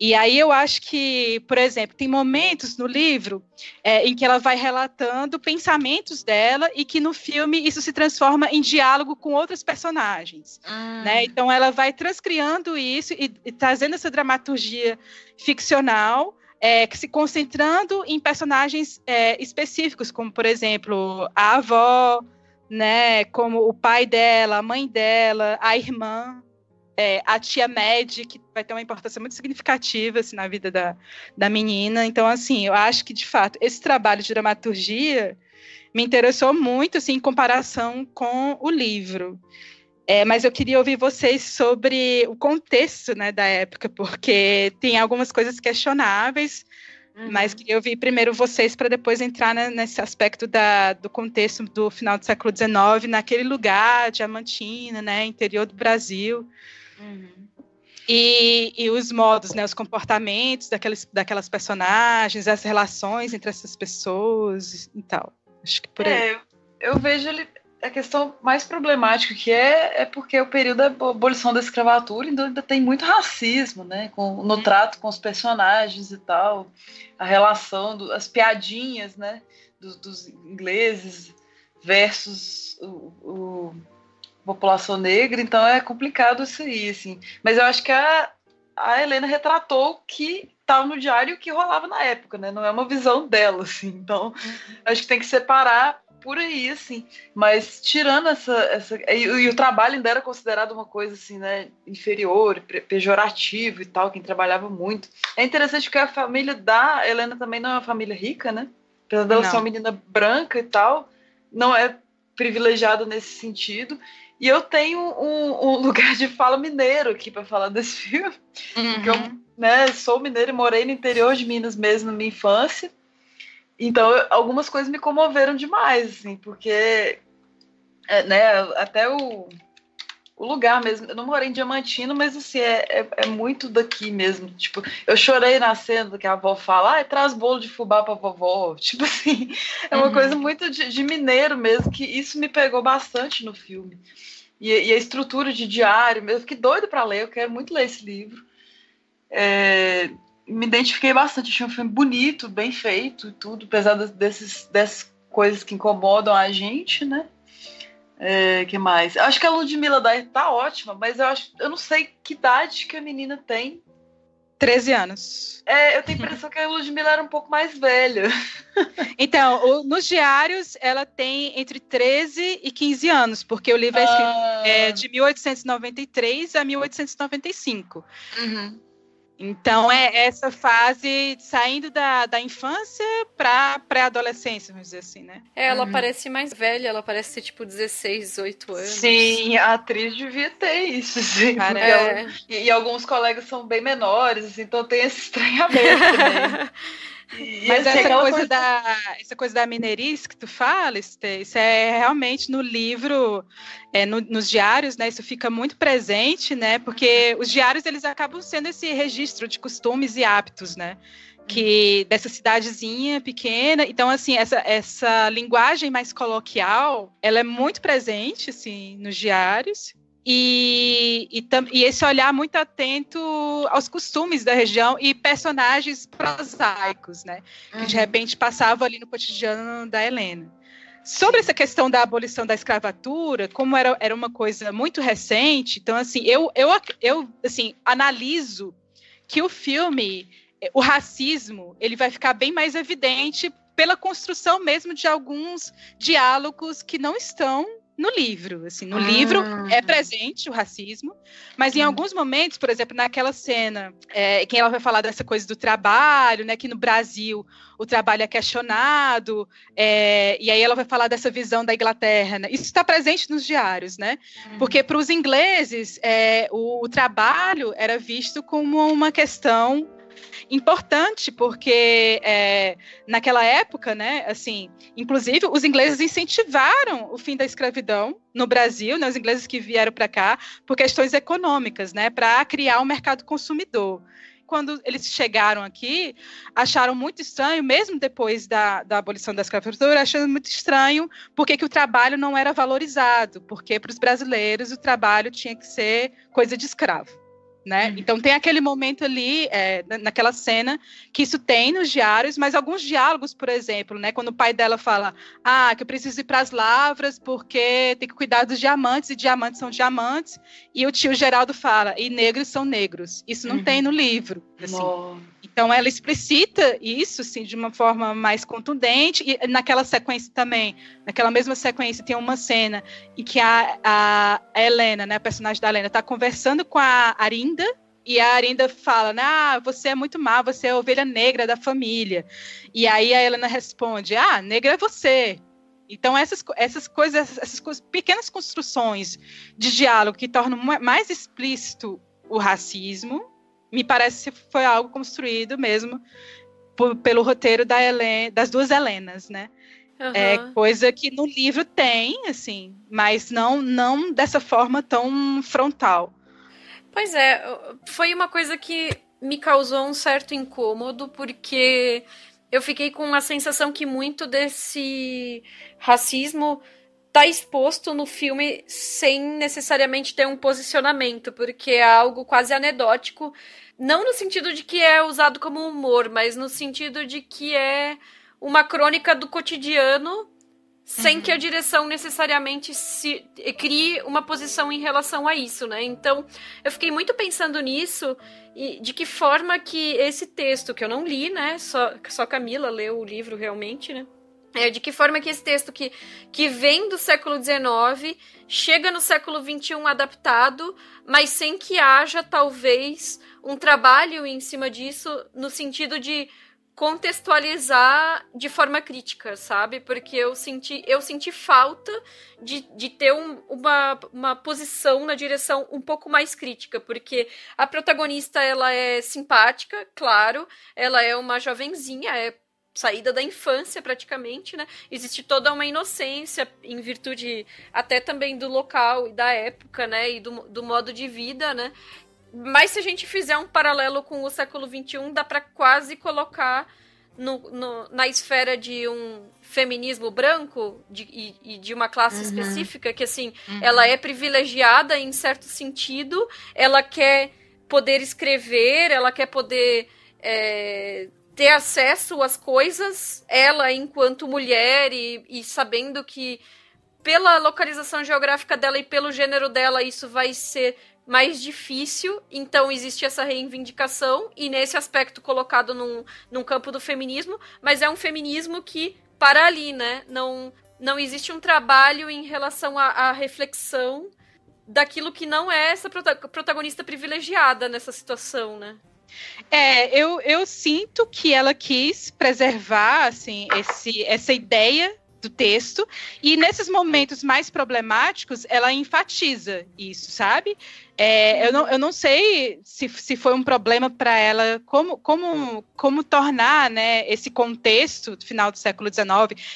E aí eu acho que, por exemplo, tem momentos no livro é, em que ela vai relatando pensamentos dela e que no filme isso se transforma em diálogo com outras personagens. Ah. Né? Então ela vai transcriando isso e, e trazendo essa dramaturgia ficcional é, se concentrando em personagens é, específicos, como, por exemplo, a avó, né, como o pai dela, a mãe dela, a irmã, é, a tia Mad, que vai ter uma importância muito significativa assim, na vida da, da menina. Então, assim, eu acho que, de fato, esse trabalho de dramaturgia me interessou muito assim, em comparação com o livro. É, mas eu queria ouvir vocês sobre o contexto né, da época, porque tem algumas coisas questionáveis, uhum. mas queria ouvir primeiro vocês para depois entrar né, nesse aspecto da, do contexto do final do século XIX, naquele lugar, Diamantina, né, interior do Brasil. Uhum. E, e, os modos, né, os comportamentos daqueles, daquelas personagens, as relações entre essas pessoas e tal. Acho que por é, aí. É, eu vejo ele a questão mais problemática que é é porque o período da abolição da escravatura então ainda tem muito racismo, né? Com, no uhum. trato com os personagens e tal, a relação, do, as piadinhas, né? Dos, dos ingleses versus o, o, a população negra, então é complicado isso aí, assim. Mas eu acho que a, a Helena retratou que estava tá no diário o que rolava na época, né? Não é uma visão dela, assim. Então, uhum. acho que tem que separar por aí, assim. Mas tirando essa. essa e, e, o trabalho ainda era considerado uma coisa, assim, né? Inferior, pejorativo e tal, quem trabalhava muito. É interessante que a família da Helena também não é uma família rica, né? Apesar dela ser uma menina branca e tal, não é privilegiada nesse sentido. E eu tenho um, um lugar de fala mineiro aqui para falar desse filme. Uhum. eu né, sou mineiro e morei no interior de Minas mesmo na minha infância. Então, algumas coisas me comoveram demais, assim, porque, é, né, até o, o lugar mesmo. Eu não morei em Diamantino, mas assim, é, é, é, muito daqui mesmo. Tipo, eu chorei nascendo que a avó fala, ah, traz bolo de fubá pra vovó. Tipo assim, é uma uhum. coisa muito de, de, mineiro mesmo, que isso me pegou bastante no filme. E, e a estrutura de diário, eu fiquei doido para ler, eu quero muito ler esse livro. É, me identifiquei bastante. Achei um filme bonito, bem feito e tudo, apesar desses, dessas coisas que incomodam a gente, né? É, que mais? acho que a Ludmilla daí tá ótima, mas eu acho, eu não sei que idade que a menina tem. 13 anos. É, eu tenho a impressão que a Ludmilla era um pouco mais velha. Então, o, nos diários, ela tem entre 13 e 15 anos, porque o livro é ah. é, escrito, é de 1893 a 1895. Uhum. Então, é essa fase saindo da, da infância para pré-adolescência, vamos dizer assim, né? É, ela uhum. parece mais velha, ela parece ter tipo 16, 18 anos. Sim, a atriz devia ter isso, sim. Cara, é. e, e, alguns colegas são bem menores, assim, então tem esse estranhamento né? Mas essa coisa, coisa, da, essa coisa da mineirice que tu fala, Estê, isso é realmente no livro, é, no, nos diários, né? Isso fica muito presente, né? Porque uhum. os diários, eles acabam sendo esse registro de costumes e hábitos, né? Que uhum. dessa cidadezinha pequena. Então, assim, essa, essa linguagem mais coloquial, ela é muito presente, assim, nos diários. E, e, e, esse olhar muito atento aos costumes da região e personagens prosaicos, né? Uhum. Que de uhum. repente passavam ali no cotidiano da Helena. Sobre essa questão da abolição da escravatura, como era, era uma coisa muito recente, então, assim, eu, eu, eu assim, analiso que o filme, eh, o racismo, ele vai ficar bem mais evidente pela construção mesmo de alguns diálogos que não estão no livro. Assim, no ah. livro é presente o racismo, mas em alguns momentos, por exemplo, naquela cena é, que ela vai falar dessa coisa do trabalho, né? Que no Brasil o trabalho é questionado, é, e aí ela vai falar dessa visão da Inglaterra. Né? Isso está presente nos diários, né? Uhum. Porque para os ingleses é, o, o, trabalho era visto como uma questão importante, porque é, naquela época, né, assim, inclusive os ingleses incentivaram o fim da escravidão no Brasil, né, os ingleses que vieram para cá, por questões econômicas, né, para criar um mercado consumidor quando eles chegaram aqui, acharam muito estranho, mesmo depois da, da abolição da escravatura, acharam muito estranho porque que o trabalho não era valorizado, porque para os brasileiros o trabalho tinha que ser coisa de escravo. Né? Uhum. Então tem aquele momento ali, é, naquela cena, que isso tem nos diários, mas alguns diálogos, por exemplo, né? Quando o pai dela fala, ah, que eu preciso ir para as lavras porque tem que cuidar dos diamantes, e diamantes são diamantes, e o tio Geraldo fala, e negros são negros. Isso não uhum. tem no livro. Assim. Então, ela explicita isso, assim, de uma forma mais contundente. E naquela sequência também, naquela mesma sequência, tem uma cena em que a, a Helena, né, a personagem da Helena, está conversando com a Arinda, e a Arinda fala, né, ah, você é muito má, você é a ovelha negra da família. E aí a Helena responde, ah, negra é você. Então, essas, essas coisas, essas coisas, pequenas construções de diálogo que tornam mais explícito o racismo, me parece que foi algo construído mesmo pelo roteiro da Helen, das duas Helenas, né? Uhum. É coisa que no livro tem, assim, mas não não dessa forma tão frontal. Pois é, foi uma coisa que me causou um certo incômodo porque eu fiquei com a sensação que muito desse racismo tá exposto no filme sem necessariamente ter um posicionamento, porque é algo quase anedótico não no sentido de que é usado como humor, mas no sentido de que é uma crônica do cotidiano sem uhum. que a uhum. direção necessariamente se eh, crie uma posição em relação a isso, né? Então, eu fiquei muito pensando nisso e de que forma que esse texto que eu não li, né? Só, só Camila leu o livro realmente, né? É, de que forma que esse texto que, que vem do século XIX chega no século XXI adaptado, mas sem que haja talvez um trabalho em cima disso no sentido de contextualizar de forma crítica, sabe? Porque eu senti, eu senti falta de, de ter um, uma, uma posição na direção um pouco mais crítica, porque a protagonista ela é simpática, claro, ela é uma jovenzinha, é saída da infância praticamente, né? Existe toda uma inocência em virtude até também do local e da época, né? E do, do modo de vida, né? Mas se a gente fizer um paralelo com o século XXI, dá para quase colocar no, no, na esfera de um feminismo branco de, e, e, de uma classe uhum. específica, que assim, uhum. ela é privilegiada em certo sentido, ela quer poder escrever, ela quer poder. É, ter acesso às coisas, ela enquanto mulher e, e sabendo que pela localização geográfica dela e pelo gênero dela isso vai ser mais difícil, então existe essa reivindicação e nesse aspecto colocado num, num campo do feminismo, mas é um feminismo que para ali, né? Não, não existe um trabalho em relação à reflexão daquilo que não é essa protagonista privilegiada nessa situação, né? É, eu, eu sinto que ela quis preservar, assim, esse, essa ideia do texto. E nesses momentos mais problemáticos, ela enfatiza isso, sabe? É, eu, não, eu não sei se, se foi um problema para ela, como, como, como tornar né, esse contexto do final do século XIX,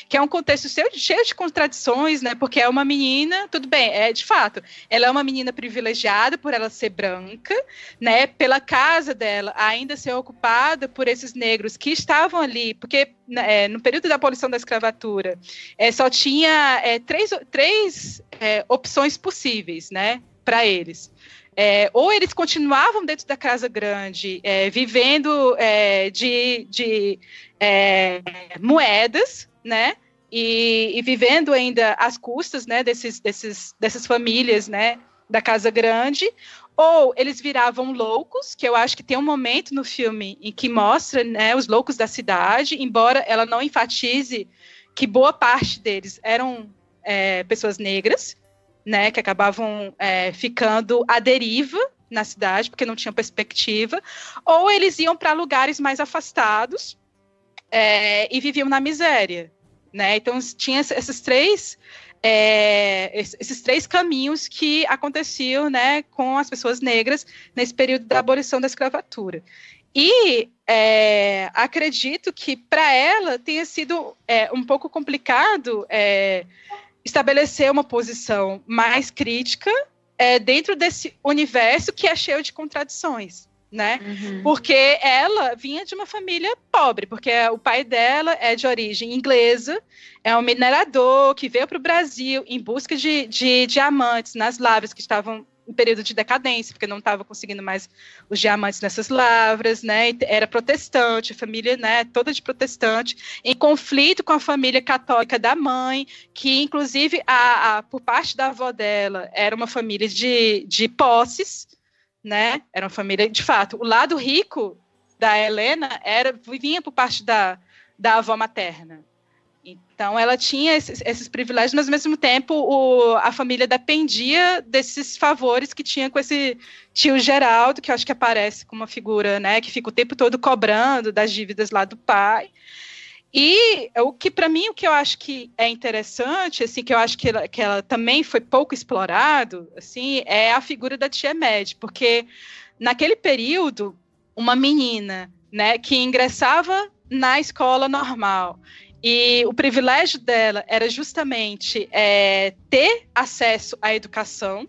que é um contexto cheio, cheio de contradições, né, porque é uma menina, tudo bem, é de fato, ela é uma menina privilegiada por ela ser branca, né, pela casa dela ainda ser ocupada por esses negros que estavam ali, porque né, é, no período da abolição da escravatura é, só tinha é, três, três é, opções possíveis, né? para eles. É, ou eles continuavam dentro da casa grande, é, vivendo é, de, de é, moedas, né? E, e, vivendo ainda às custas, né? Desses, desses, dessas famílias, né? Da casa grande. Ou eles viravam loucos, que eu acho que tem um momento no filme em que mostra, né? Os loucos da cidade, embora ela não enfatize que boa parte deles eram é, pessoas negras né, que acabavam é, ficando à deriva na cidade, porque não tinham perspectiva, ou eles iam para lugares mais afastados é, e viviam na miséria. Né? Então, tinha esses três. É, esses três caminhos que aconteciam né, com as pessoas negras nesse período da abolição da escravatura. E é, acredito que para ela tenha sido é, um pouco complicado é, estabelecer uma posição mais crítica é, dentro desse universo que é cheio de contradições. Né? Uhum. Porque ela vinha de uma família pobre, porque o pai dela é de origem inglesa, é um minerador que veio para o Brasil em busca de, de diamantes nas lavas que estavam um período de decadência, porque não estava conseguindo mais os diamantes nessas lavras, né? Era protestante, família, né, toda de protestante, em conflito com a família católica da mãe, que inclusive a, a por parte da avó dela era uma família de, de posses, né? Era uma família de fato. O lado rico da Helena era vinha por parte da da avó materna. Então, ela tinha esses, esses, privilégios, mas ao mesmo tempo o, a família dependia desses favores que tinha com esse tio Geraldo, que eu acho que aparece como uma figura, né, que fica o tempo todo cobrando das dívidas lá do pai. E o que para mim o que eu acho que é interessante, assim, que eu acho que ela, que ela também foi pouco explorado, assim, é a figura da tia Med, porque naquele período uma menina, né, que ingressava na escola normal e o privilégio dela era justamente é, ter acesso à educação.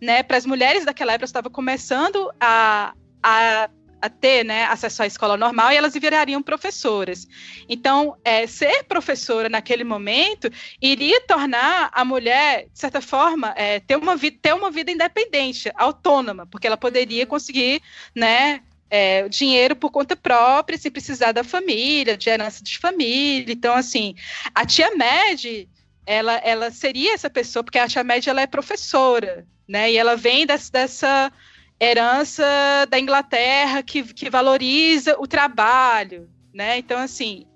Né, para as mulheres daquela época estava começando a, a, a, ter né, acesso à escola normal e elas virariam professoras. Então, é, ser professora naquele momento iria tornar a mulher, de certa forma, é, ter, uma vida, ter uma vida independente, autônoma, porque ela poderia conseguir né, é, dinheiro por conta própria, sem precisar da família, de herança de família. Então, assim, a tia Med, ela, ela seria essa pessoa, porque a tia Med ela é professora, né? E ela vem dessa, dessa herança da Inglaterra que, que valoriza o trabalho, né? Então, assim,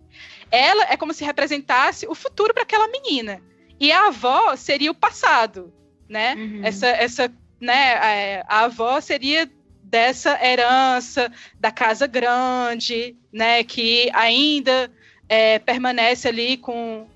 ela é como se representasse o futuro para aquela menina. E a avó seria o passado, né? Uhum. Essa, essa, né? A, é, a avó seria dessa herança da casa grande, né, que ainda é, permanece ali com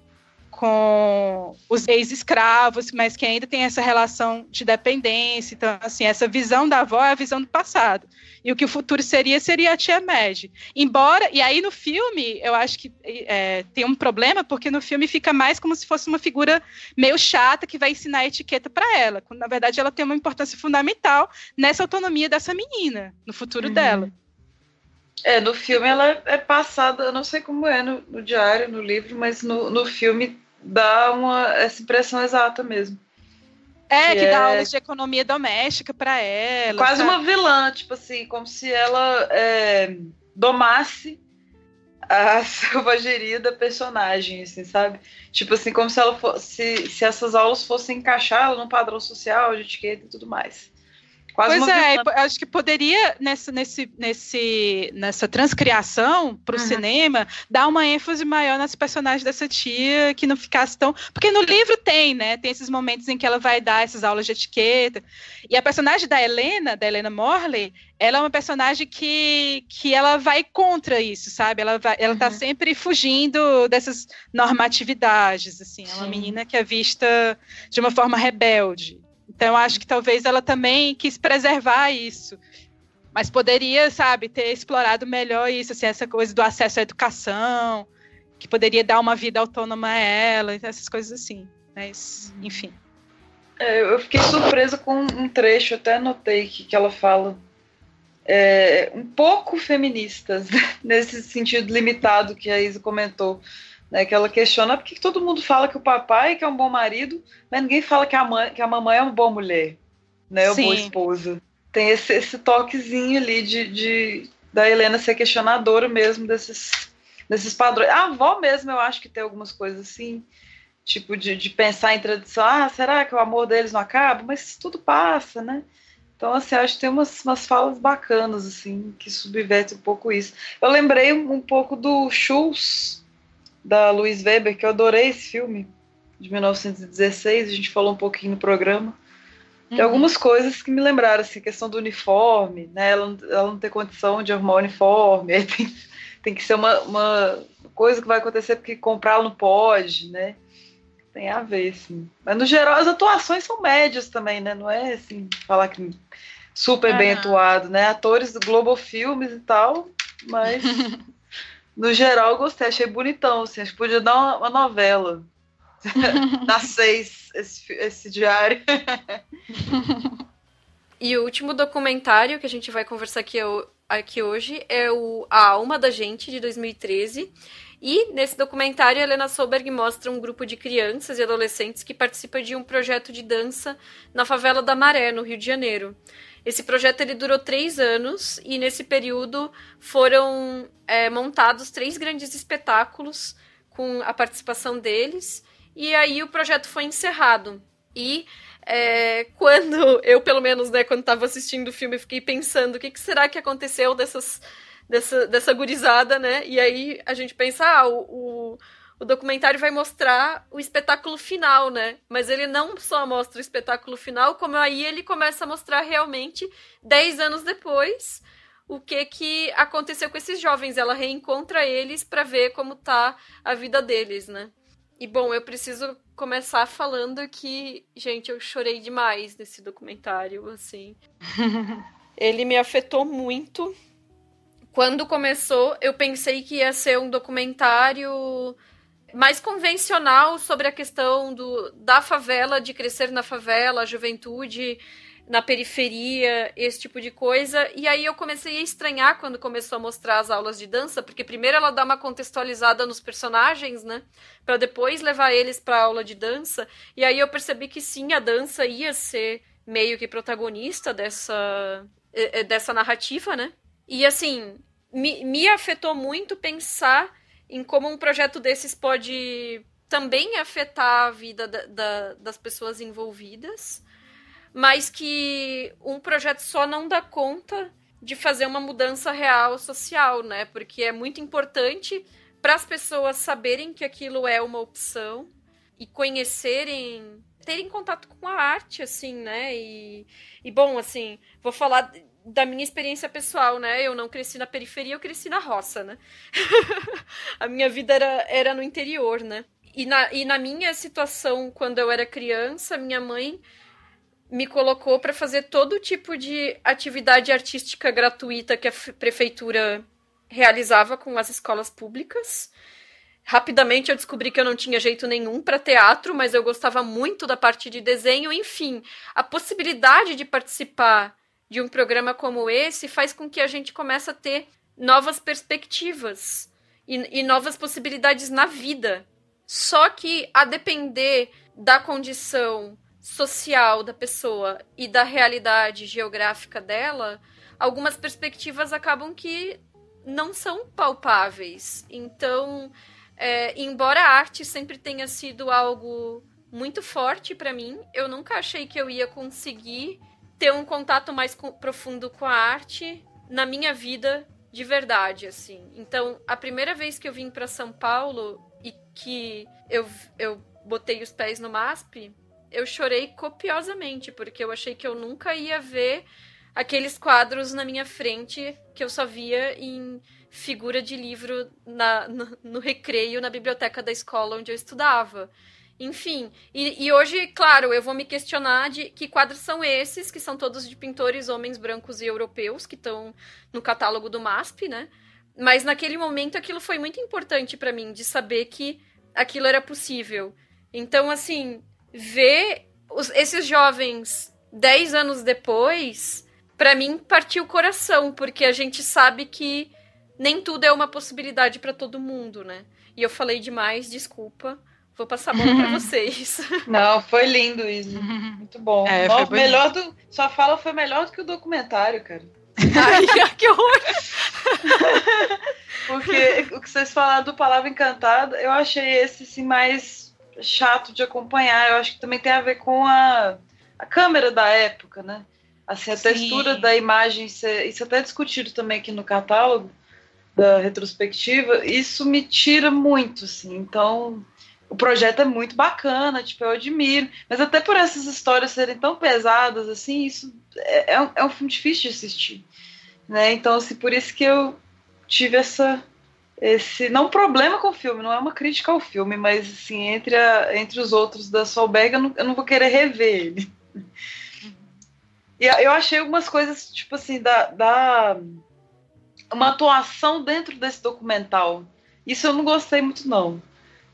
com os ex-escravos, mas que ainda tem essa relação de dependência. Então, assim, essa visão da avó é a visão do passado. E o que o futuro seria, seria a tia Madge. Embora, e aí no filme, eu acho que é, tem um problema, porque no filme fica mais como se fosse uma figura meio chata que vai ensinar a etiqueta para ela, quando na verdade ela tem uma importância fundamental nessa autonomia dessa menina, no futuro uhum. dela. É, no filme ela é passada, eu não sei como é no, no diário, no livro, mas no, no filme dá uma, essa impressão exata mesmo. É, que, que dá é aulas de economia doméstica para ela. Quase uma vilã, tipo assim, como se ela é, domasse a selvageria da personagem, assim, sabe? Tipo assim, como se ela fosse, se, se essas aulas fossem encaixadas num padrão social, de etiqueta e tudo mais. Quase pois é, acho que poderia, nessa, nesse, nesse, nessa transcriação para o uhum. cinema, dar uma ênfase maior nas personagens dessa tia, que não ficasse tão. Porque no livro tem, né? Tem esses momentos em que ela vai dar essas aulas de etiqueta. E a personagem da Helena, da Helena Morley, ela é uma personagem que, que ela vai contra isso, sabe? Ela, vai, ela uhum. tá sempre fugindo dessas normatividades, assim. É uma menina que é vista de uma forma rebelde. Então, acho que talvez ela também quis preservar isso. Mas poderia, sabe, ter explorado melhor isso, assim, essa coisa do acesso à educação, que poderia dar uma vida autônoma a ela, essas coisas assim. Mas, enfim. É, eu fiquei surpresa com um trecho, até notei que, que ela fala é, um pouco feministas, né? nesse sentido limitado que a Isa comentou né, que ela questiona por que todo mundo fala que o papai que é um bom marido, mas ninguém fala que a, mãe, que a mamãe é uma boa mulher, né, uma boa esposa. Tem esse, esse toquezinho ali de, de, da Helena ser questionadora mesmo desses, desses padrões. A avó mesmo, eu acho que tem algumas coisas assim, tipo de, de pensar em tradição, ah, será que o amor deles não acaba? Mas tudo passa, né? Então, assim, acho que tem umas, umas falas bacanas, assim, que subverte um pouco isso. Eu lembrei um, um pouco do Schultz, da Louise Weber, que eu adorei esse filme, de 1916, a gente falou um pouquinho no programa. Tem uhum. algumas coisas que me lembraram, assim, a questão do uniforme, né? Ela, ela não ter condição de arrumar o uniforme, tem, tem que ser uma, uma coisa que vai acontecer porque comprar não pode, né? Tem a ver, assim Mas no geral as atuações são médias também, né? Não é assim, falar que super uhum. bem ah, atuado, né? Atores do Globo Filmes e tal, mas no geral, eu gostei, achei bonitão. Assim, acho que podia dar uma, uma novela. Dá seis esse, esse diário. e o último documentário que a gente vai conversar aqui, aqui hoje é o A Alma da Gente, de 2013. E nesse documentário, Helena Soberg mostra um grupo de crianças e adolescentes que participa de um projeto de dança na favela da Maré, no Rio de Janeiro. Esse projeto ele durou três anos e nesse período foram é, montados três grandes espetáculos com a participação deles. E aí o projeto foi encerrado. E é, quando eu, pelo menos, né, quando estava assistindo o filme, fiquei pensando o que, que será que aconteceu dessas, dessa, dessa gurizada, né? E aí a gente pensa, ah, o, o o documentário vai mostrar o espetáculo final, né? Mas ele não só mostra o espetáculo final, como aí ele começa a mostrar realmente 10 anos depois o que que aconteceu com esses jovens. Ela reencontra eles para ver como tá a vida deles, né? E bom, eu preciso começar falando que, gente, eu chorei demais nesse documentário, assim. ele me afetou muito. Quando começou, eu pensei que ia ser um documentário mais convencional sobre a questão do, da favela, de crescer na favela, a juventude na periferia, esse tipo de coisa. E aí eu comecei a estranhar quando começou a mostrar as aulas de dança, porque primeiro ela dá uma contextualizada nos personagens, né, para depois levar eles para aula de dança. E aí eu percebi que sim, a dança ia ser meio que protagonista dessa eh, eh, dessa narrativa, né? E assim, me, me afetou muito pensar em como um projeto desses pode também afetar a vida da, da, das pessoas envolvidas, mas que um projeto só não dá conta de fazer uma mudança real social, né? Porque é muito importante para as pessoas saberem que aquilo é uma opção e conhecerem, terem contato com a arte, assim, né? E, e bom, assim, vou falar da minha experiência pessoal, né? Eu não cresci na periferia, eu cresci na roça, né? a minha vida era, era no interior, né? E na, e na minha situação, quando eu era criança, minha mãe me colocou para fazer todo tipo de atividade artística gratuita que a prefeitura realizava com as escolas públicas. Rapidamente eu descobri que eu não tinha jeito nenhum para teatro, mas eu gostava muito da parte de desenho. Enfim, a possibilidade de participar de um programa como esse faz com que a gente comece a ter novas perspectivas e, e novas possibilidades na vida. Só que a depender da condição social da pessoa e da realidade geográfica dela, algumas perspectivas acabam que não são palpáveis. Então, é, embora a arte sempre tenha sido algo muito forte para mim, eu nunca achei que eu ia conseguir ter um contato mais com, profundo com a arte na minha vida de verdade, assim. Então, a primeira vez que eu vim para São Paulo e que eu, eu botei os pés no MASP, eu chorei copiosamente, porque eu achei que eu nunca ia ver aqueles quadros na minha frente que eu só via em figura de livro na, no, no recreio, na biblioteca da escola onde eu estudava. Enfim, e, e, hoje, claro, eu vou me questionar de que quadros são esses, que são todos de pintores homens brancos e europeus, que estão no catálogo do MASP, né? Mas naquele momento aquilo foi muito importante para mim, de saber que aquilo era possível. Então, assim, ver os, esses jovens dez anos depois, para mim partiu o coração, porque a gente sabe que nem tudo é uma possibilidade para todo mundo, né? E eu falei demais, desculpa. Vou passar a mão para vocês. Não, foi lindo, isso, Muito bom. É, Nossa, foi melhor do, sua fala foi melhor do que o documentário, cara. Ai, que horror! Porque o que vocês falaram do Palavra Encantada, eu achei esse assim, mais chato de acompanhar. Eu acho que também tem a ver com a, a câmera da época, né? Assim, a Sim. textura da imagem, isso é até discutido também aqui no catálogo da retrospectiva, isso me tira muito, assim. Então, projeto é muito bacana, tipo, eu admiro. Mas até por essas histórias serem tão pesadas, assim, isso é, é um, é um filme difícil de assistir. Né? Então, assim, por isso que eu tive essa esse não problema com o filme, não é uma crítica ao filme, mas assim, entre, a, entre os outros da Solberg, eu não, eu não vou querer rever ele. E eu achei algumas coisas, tipo assim, da, da uma atuação dentro desse documental. Isso eu não gostei muito, não.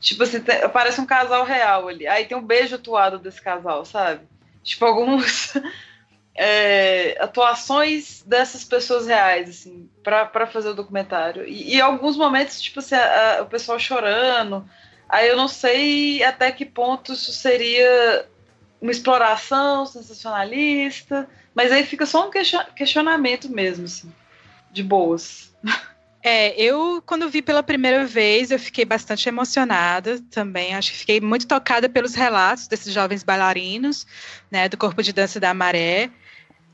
Tipo assim, tem, parece um casal real ali. Aí tem um beijo atuado desse casal, sabe? Tipo, algumas é, atuações dessas pessoas reais, assim, pra, pra fazer o documentário. E, e alguns momentos, tipo assim, a, a, o pessoal chorando. Aí eu não sei até que ponto isso seria uma exploração sensacionalista, mas aí fica só um question questionamento mesmo, assim, de boas. É, eu, quando vi pela primeira vez, eu fiquei bastante emocionada também. Acho que fiquei muito tocada pelos relatos desses jovens bailarinos, né, do Corpo de Dança da Maré.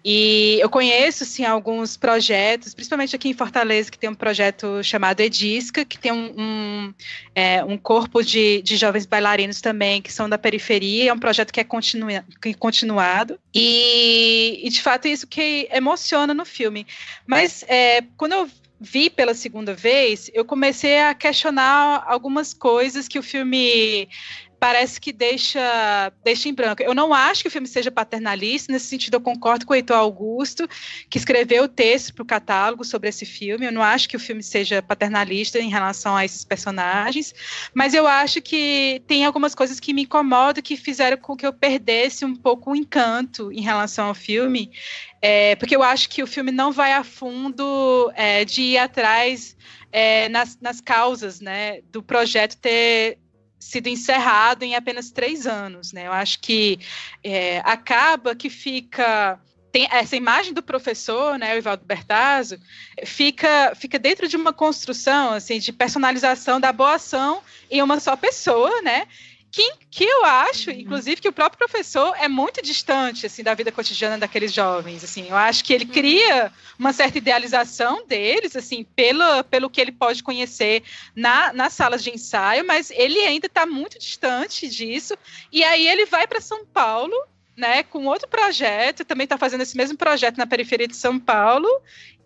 E eu conheço, sim, alguns projetos, principalmente aqui em Fortaleza, que tem um projeto chamado Edisca, que tem um, um, é, um corpo de, de jovens bailarinos também, que são da periferia, é um projeto que é continua, é continuado. E, e, de fato, é isso que emociona no filme. Mas é, quando eu vi pela segunda vez, eu comecei a questionar algumas coisas que o filme parece que deixa, deixa em branco. Eu não acho que o filme seja paternalista, nesse sentido eu concordo com o Heitor Augusto, que escreveu o texto para o catálogo sobre esse filme. Eu não acho que o filme seja paternalista em relação a esses personagens, mas eu acho que tem algumas coisas que me incomodam, que fizeram com que eu perdesse um pouco o encanto em relação ao filme, é, porque eu acho que o filme não vai a fundo é, de ir atrás é, nas, nas causas né, do projeto ter sido encerrado em apenas três anos, né? Eu acho que é, acaba que fica tem essa imagem do professor, né, o Ivaldo Bertazzo, fica fica dentro de uma construção assim de personalização da boa ação em uma só pessoa, né? que, que eu acho, inclusive, que o próprio professor é muito distante assim da vida cotidiana daqueles jovens. Assim, eu acho que ele uhum. cria uma certa idealização deles, assim, pelo pelo que ele pode conhecer na, nas salas de ensaio, mas ele ainda está muito distante disso. E aí ele vai para São Paulo né, com outro projeto, também está fazendo esse mesmo projeto na periferia de São Paulo,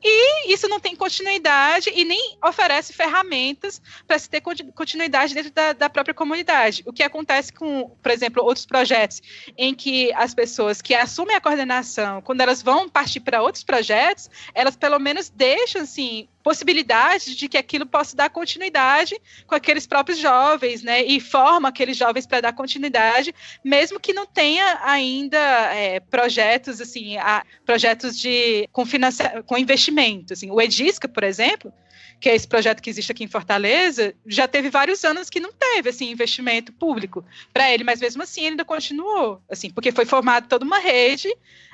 e isso não tem continuidade e nem oferece ferramentas para se ter continuidade dentro da, da, própria comunidade. O que acontece com, por exemplo, outros projetos em que as pessoas que assumem a coordenação, quando elas vão partir para outros projetos, elas pelo menos deixam assim possibilidade de que aquilo possa dar continuidade com aqueles próprios jovens, né? E forma aqueles jovens para dar continuidade, mesmo que não tenha ainda é, projetos assim, a, projetos de com, com investimento investimento. Assim, o Edisca, por exemplo, que é esse projeto que existe aqui em Fortaleza, já teve vários anos que não teve assim investimento público para ele, mas mesmo assim ele ainda continuou, assim, porque foi formada toda uma rede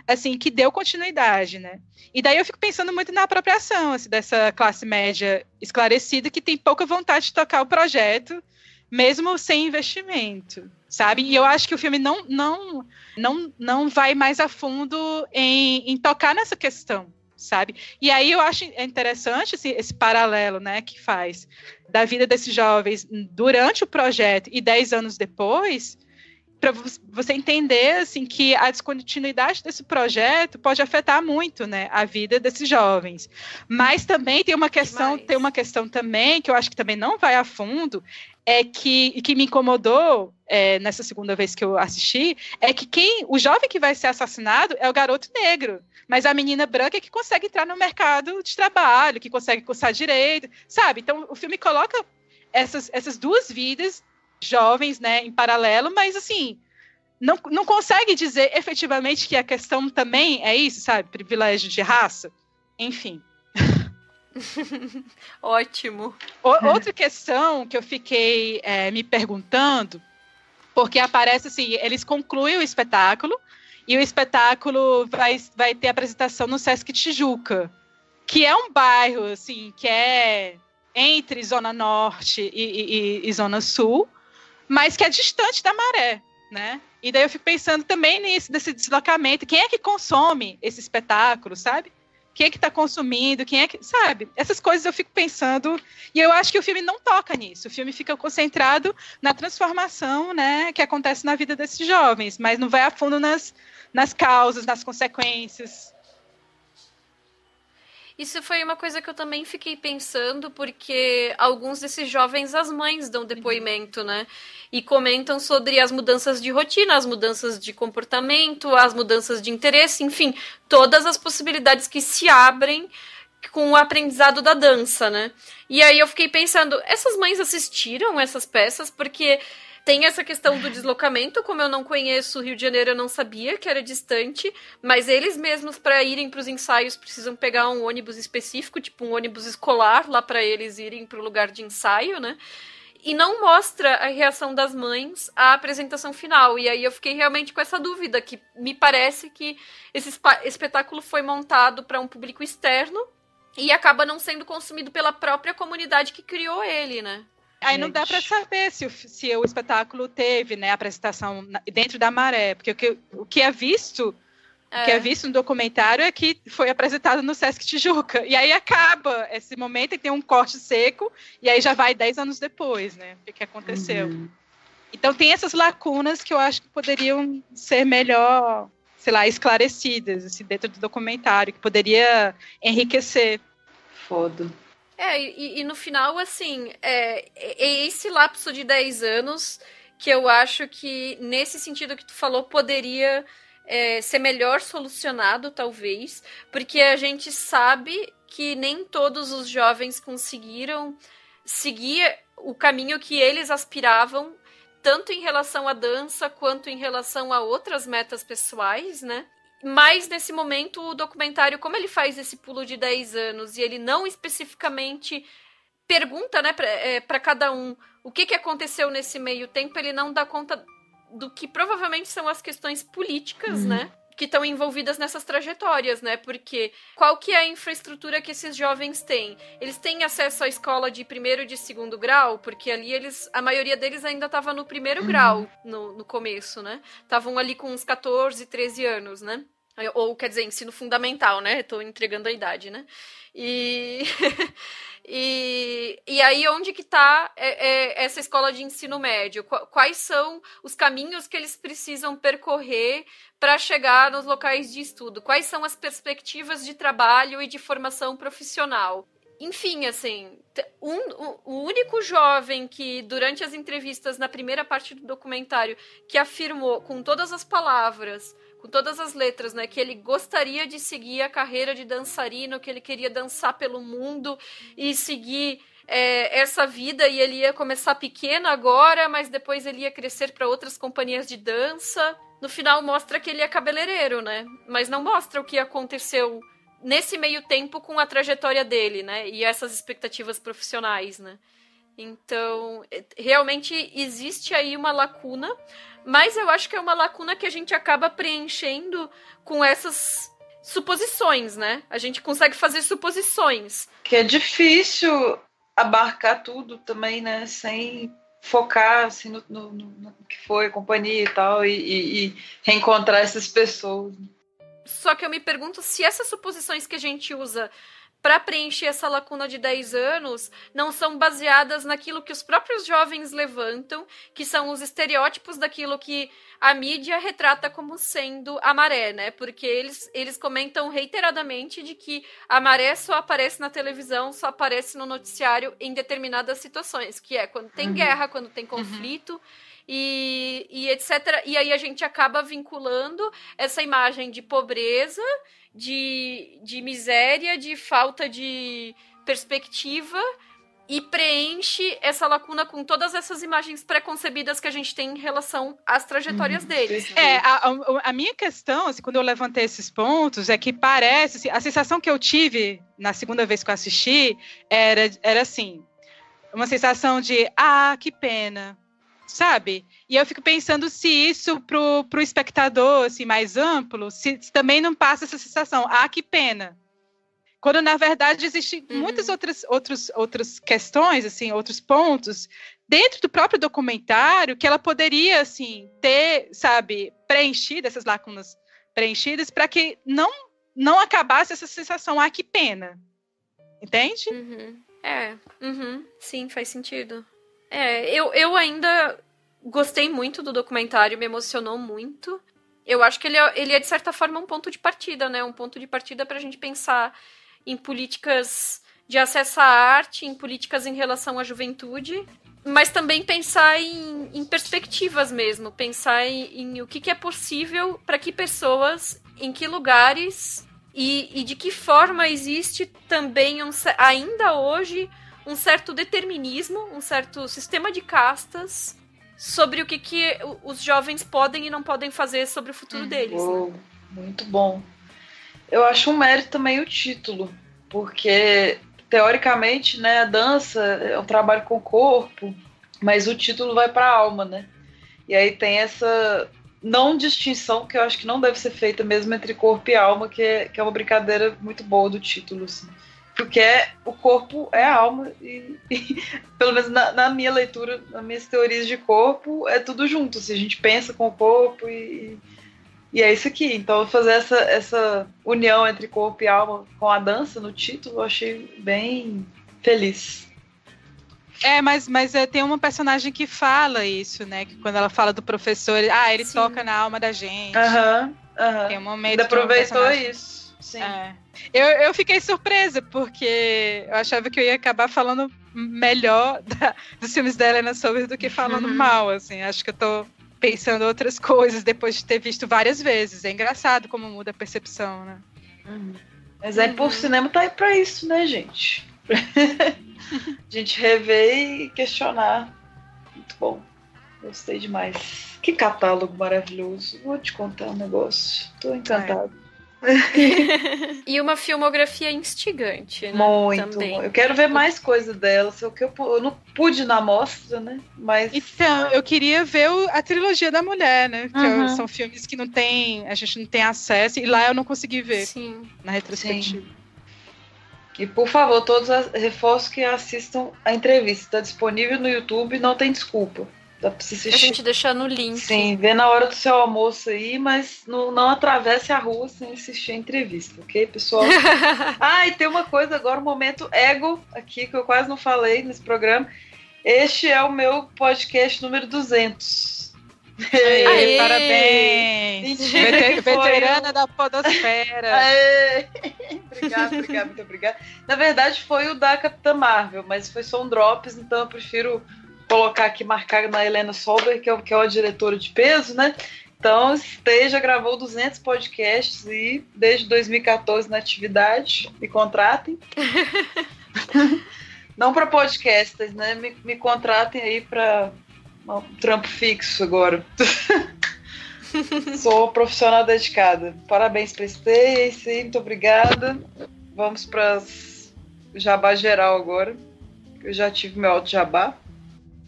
assim que deu continuidade, né? E daí eu fico pensando muito na apropriação assim, dessa classe média esclarecida que tem pouca vontade de tocar o projeto, mesmo sem investimento, sabe? E eu acho que o filme não não não não vai mais a fundo em, em tocar nessa questão sabe? E aí eu acho é interessante esse, esse paralelo, né, que faz da vida desses jovens durante o projeto e dez anos depois, para você entender assim que a descontinuidade desse projeto pode afetar muito, né, a vida desses jovens. Mas também tem uma questão, Demais. tem uma questão também que eu acho que também não vai a fundo, é que, que me incomodou é, nessa segunda vez que eu assisti é que quem o jovem que vai ser assassinado é o garoto negro, mas a menina branca é que consegue entrar no mercado de trabalho, que consegue cursar direito, sabe? Então o filme coloca essas, essas duas vidas jovens, né, em paralelo, mas assim não, não consegue dizer efetivamente que a questão também é isso, sabe? Privilégio de raça, enfim. Ótimo. O, outra questão que eu fiquei é, me perguntando, porque aparece assim, eles concluem o espetáculo e o espetáculo vai, vai ter apresentação no Sesc Tijuca, que é um bairro assim que é entre Zona Norte e, e, e Zona Sul, mas que é distante da maré, né? E daí eu fico pensando também nesse desse deslocamento, quem é que consome esse espetáculo, sabe? O é que está consumindo, quem é que. Sabe? Essas coisas eu fico pensando. E eu acho que o filme não toca nisso. O filme fica concentrado na transformação, né? Que acontece na vida desses jovens, mas não vai a fundo nas, nas causas, nas consequências. Isso foi uma coisa que eu também fiquei pensando, porque alguns desses jovens, as mães dão depoimento, né? E comentam sobre as mudanças de rotina, as mudanças de comportamento, as mudanças de interesse, enfim, todas as possibilidades que se abrem com o aprendizado da dança, né? E aí eu fiquei pensando, essas mães assistiram essas peças? Porque tem essa questão do deslocamento, como eu não conheço o Rio de Janeiro, eu não sabia que era distante, mas eles mesmos para irem para os ensaios precisam pegar um ônibus específico, tipo um ônibus escolar lá para eles irem para o lugar de ensaio, né? e não mostra a reação das mães à apresentação final. E aí eu fiquei realmente com essa dúvida, que me parece que esse espetáculo foi montado para um público externo e acaba não sendo consumido pela própria comunidade que criou ele, né? Aí não dá para saber se o, se o espetáculo teve, né, a apresentação dentro da maré, porque o que, o que é visto é. que é visto no documentário é que foi apresentado no Sesc Tijuca. E aí acaba esse momento e tem um corte seco, e aí já vai 10 anos depois, né? O que, que aconteceu. Uhum. Então tem essas lacunas que eu acho que poderiam ser melhor, sei lá, esclarecidas assim, dentro do documentário, que poderia enriquecer. Foda. É, e, e no final, assim, é, é esse lapso de 10 anos que eu acho que, nesse sentido que tu falou, poderia é, ser melhor solucionado, talvez, porque a gente sabe que nem todos os jovens conseguiram seguir o caminho que eles aspiravam, tanto em relação à dança quanto em relação a outras metas pessoais, né? Mas nesse momento, o documentário, como ele faz esse pulo de 10 anos e ele não especificamente pergunta, né, para é, cada um o que, que aconteceu nesse meio tempo, ele não dá conta do que provavelmente são as questões políticas, uhum. né? que estão envolvidas nessas trajetórias, né? Porque qual que é a infraestrutura que esses jovens têm? Eles têm acesso à escola de primeiro e de segundo grau, porque ali eles, a maioria deles ainda estava no primeiro uhum. grau no, no começo, né? Estavam ali com uns 14, 13 anos, né? Ou quer dizer, ensino fundamental, né? Estou entregando a idade, né? E E, e aí, onde que está é, é, essa escola de ensino médio? Quais são os caminhos que eles precisam percorrer para chegar nos locais de estudo? Quais são as perspectivas de trabalho e de formação profissional? enfim, assim, um, o único jovem que, durante as entrevistas na primeira parte do documentário, que afirmou com todas as palavras com todas as letras, né? Que ele gostaria de seguir a carreira de dançarino, que ele queria dançar pelo mundo e seguir é, essa vida e ele ia começar pequeno agora, mas depois ele ia crescer para outras companhias de dança. No final mostra que ele é cabeleireiro, né? Mas não mostra o que aconteceu nesse meio tempo com a trajetória dele, né? E essas expectativas profissionais, né? Então, é, realmente existe aí uma lacuna, mas eu acho que é uma lacuna que a gente acaba preenchendo com essas suposições, né? A gente consegue fazer suposições. Que é difícil abarcar tudo também, né? Sem focar assim, no, no, no que foi companhia e tal, e, e, e reencontrar essas pessoas. Só que eu me pergunto se essas suposições que a gente usa para preencher essa lacuna de 10 anos não são baseadas naquilo que os próprios jovens levantam, que são os estereótipos daquilo que a mídia retrata como sendo a maré, né? Porque eles, eles comentam reiteradamente de que a maré só aparece na televisão, só aparece no noticiário em determinadas situações, que é quando tem uhum. guerra, quando tem uhum. conflito. Uhum e, e etc. E aí a gente acaba vinculando essa imagem de pobreza, de, de miséria, de falta de perspectiva e preenche essa lacuna com todas essas imagens preconcebidas que a gente tem em relação às trajetórias hum, deles. É, a, a, a, minha questão, assim, quando eu levantei esses pontos, é que parece, assim, a sensação que eu tive na segunda vez que eu assisti era, era assim, uma sensação de, ah, que pena, sabe? E eu fico pensando se isso pro, pro espectador, assim, mais amplo, se, se também não passa essa sensação, ah, que pena. Quando, na verdade, existem uhum. muitas outras, outras, outras questões, assim, outros pontos dentro do próprio documentário que ela poderia, assim, ter, sabe, preenchido essas lacunas preenchidas para que não, não acabasse essa sensação, ah, que pena. Entende? Uhum. É, uhum. sim, faz sentido. É, eu, eu ainda gostei muito do documentário, me emocionou muito. Eu acho que ele é, ele é, de certa forma, um ponto de partida, né? Um ponto de partida para a gente pensar em políticas de acesso à arte, em políticas em relação à juventude, mas também pensar em, em perspectivas mesmo, pensar em, em o que, que é possível para que pessoas, em que lugares e, e de que forma existe também um, ainda hoje um certo determinismo, um certo sistema de castas sobre o que, que os jovens podem e não podem fazer sobre o futuro uhum. deles. né? Muito bom. Eu acho um mérito também o título, porque teoricamente, né, a dança é um trabalho com o corpo, mas o título vai para a alma, né? E aí tem essa não distinção que eu acho que não deve ser feita mesmo entre corpo e alma, que é, que é uma brincadeira muito boa do título, assim. Porque é, o corpo é a alma, e, e pelo menos na, na, minha leitura, nas minhas teorias de corpo, é tudo junto. Se assim, a gente pensa com o corpo e, e é isso aqui. Então, fazer essa, essa união entre corpo e alma com a dança no título, eu achei bem feliz. É, mas, mas é, tem uma personagem que fala isso, né? Que quando ela fala do professor, ah, ele Sim. toca na alma da gente. Aham, uhum, aham. Uhum. Tem um momento. Ainda aproveitou personagem... isso. Sim. É. Eu, eu fiquei surpresa, porque eu achava que eu ia acabar falando melhor da, dos filmes da Helena Soares do que falando uhum. mal, assim. Acho que eu tô pensando outras coisas depois de ter visto várias vezes. É engraçado como muda a percepção, né? Uhum. Mas é por uhum. cinema tá aí pra isso, né, gente? a gente rever e questionar. Muito bom. Gostei demais. Que catálogo maravilhoso. Vou te contar um negócio. Tô encantada. É. e uma filmografia instigante, né? Muito. Também. Eu quero ver mais coisa dela. Só que eu, eu não pude na mostra, né? Mas. Então, eu queria ver o, a trilogia da mulher, né? Que uhum. são filmes que não tem. A gente não tem acesso. E lá eu não consegui ver. Sim. Na retrospectiva. Sim. E por favor, todos reforço que assistam a entrevista. Está disponível no YouTube, não tem desculpa. Dá pra você assistir. A gente deixar no link. Sim, vê na hora do seu almoço aí, mas não, não atravesse a rua sem assistir a entrevista, ok, pessoal? ah, e tem uma coisa agora, um momento ego aqui, que eu quase não falei nesse programa. Este é o meu podcast número 200. Aê, Aê, parabéns! Mentira, veterana da Podosfera! Aê. Obrigada, obrigada, muito obrigada. Na verdade, foi o da Capitã Marvel, mas foi só um drops, então eu prefiro colocar aqui, marcar na Helena Solberg, que é, que é a diretora de peso, né? Então, esteja, gravou 200 podcasts e desde 2014 na atividade, me contratem. Não para podcasts, né? Me, me contratem aí para um trampo fixo agora. Sou profissional dedicada. Parabéns para é isso muito obrigada. Vamos para jabá geral agora. Eu já tive meu auto jabá.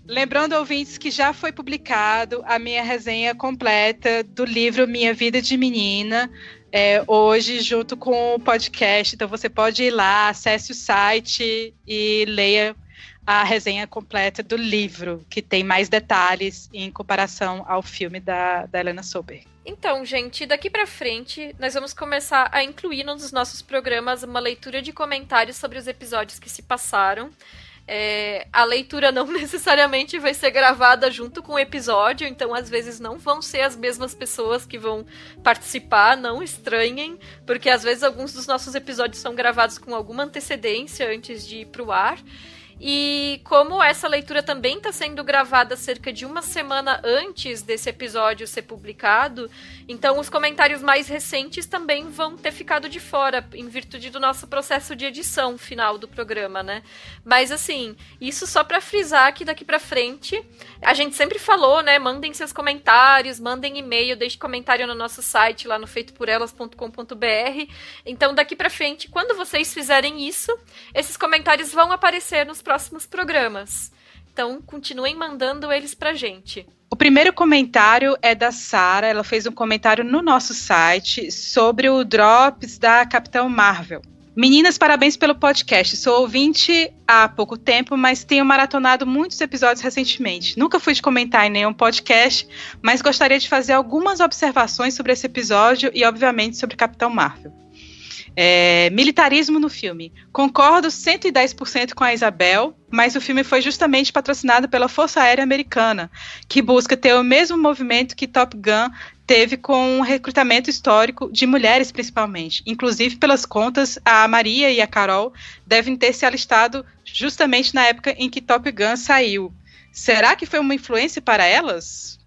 Lembrando, ouvintes, que já foi publicado a minha resenha completa do livro Minha Vida de Menina, é, hoje, junto com o podcast. Então, você pode ir lá, acesse o site e leia a resenha completa do livro, que tem mais detalhes em comparação ao filme da, da Helena Sober. Então, gente, daqui para frente nós vamos começar a incluir nos nossos programas uma leitura de comentários sobre os episódios que se passaram é, a leitura não necessariamente vai ser gravada junto com o episódio, então às vezes não vão ser as mesmas pessoas que vão participar, não estranhem, porque às vezes alguns dos nossos episódios são gravados com alguma antecedência antes de ir para o ar. E como essa leitura também está sendo gravada cerca de uma semana antes desse episódio ser publicado, então, os comentários mais recentes também vão ter ficado de fora, em virtude do nosso processo de edição final do programa, né? Mas, assim, isso só para frisar que daqui para frente, a gente sempre falou, né? Mandem seus comentários, mandem e-mail, deixe comentário no nosso site, lá no feitoporelas.com.br. Então, daqui para frente, quando vocês fizerem isso, esses comentários vão aparecer nos próximos programas. Então, continuem mandando eles para gente. O primeiro comentário é da Sara. Ela fez um comentário no nosso site sobre o Drops da Capitão Marvel. Meninas, parabéns pelo podcast. Sou ouvinte há pouco tempo, mas tenho maratonado muitos episódios recentemente. Nunca fui de comentar em nenhum podcast, mas gostaria de fazer algumas observações sobre esse episódio e, obviamente, sobre Capitão Marvel. É, militarismo no filme. Concordo 110% com a Isabel, mas o filme foi justamente patrocinado pela Força Aérea Americana, que busca ter o mesmo movimento que Top Gun teve com o recrutamento histórico de mulheres, principalmente. Inclusive, pelas contas, a Maria e a Carol devem ter se alistado justamente na época em que Top Gun saiu. Será que foi uma influência para elas?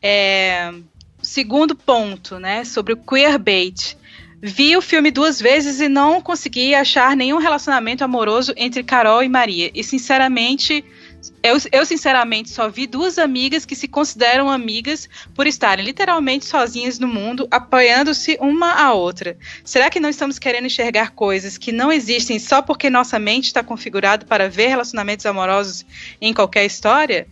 É, segundo ponto, né, sobre o queerbait. Vi o filme duas vezes e não consegui achar nenhum relacionamento amoroso entre Carol e Maria. E sinceramente, eu, eu, sinceramente só vi duas amigas que se consideram amigas por estarem literalmente sozinhas no mundo, apoiando-se uma à outra. Será que não estamos querendo enxergar coisas que não existem só porque nossa mente está configurada para ver relacionamentos amorosos em qualquer história?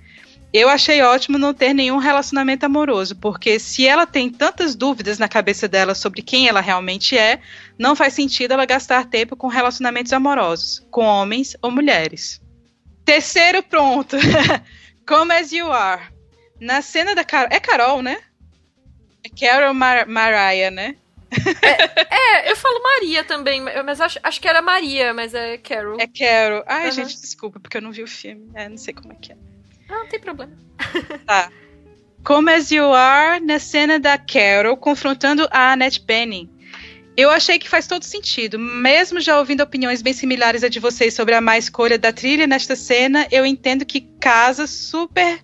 Eu achei ótimo não ter nenhum relacionamento amoroso, porque se ela tem tantas dúvidas na cabeça dela sobre quem ela realmente é, não faz sentido ela gastar tempo com relacionamentos amorosos, com homens ou mulheres. Terceiro pronto. Come as you are. Na cena da Carol. É Carol, né? É Carol Mar Mariah, né? é, é, eu falo Maria também, mas acho, acho que era Maria, mas é Carol. É Carol. Ai, uhum. gente, desculpa, porque eu não vi o filme. É, não sei como é que é. Ah, não tem problema. Tá. Como As You Are na cena da Carol confrontando a Annette Bening. Eu achei que faz todo sentido. Mesmo já ouvindo opiniões bem similares a de vocês sobre a má escolha da trilha nesta cena, eu entendo que casa super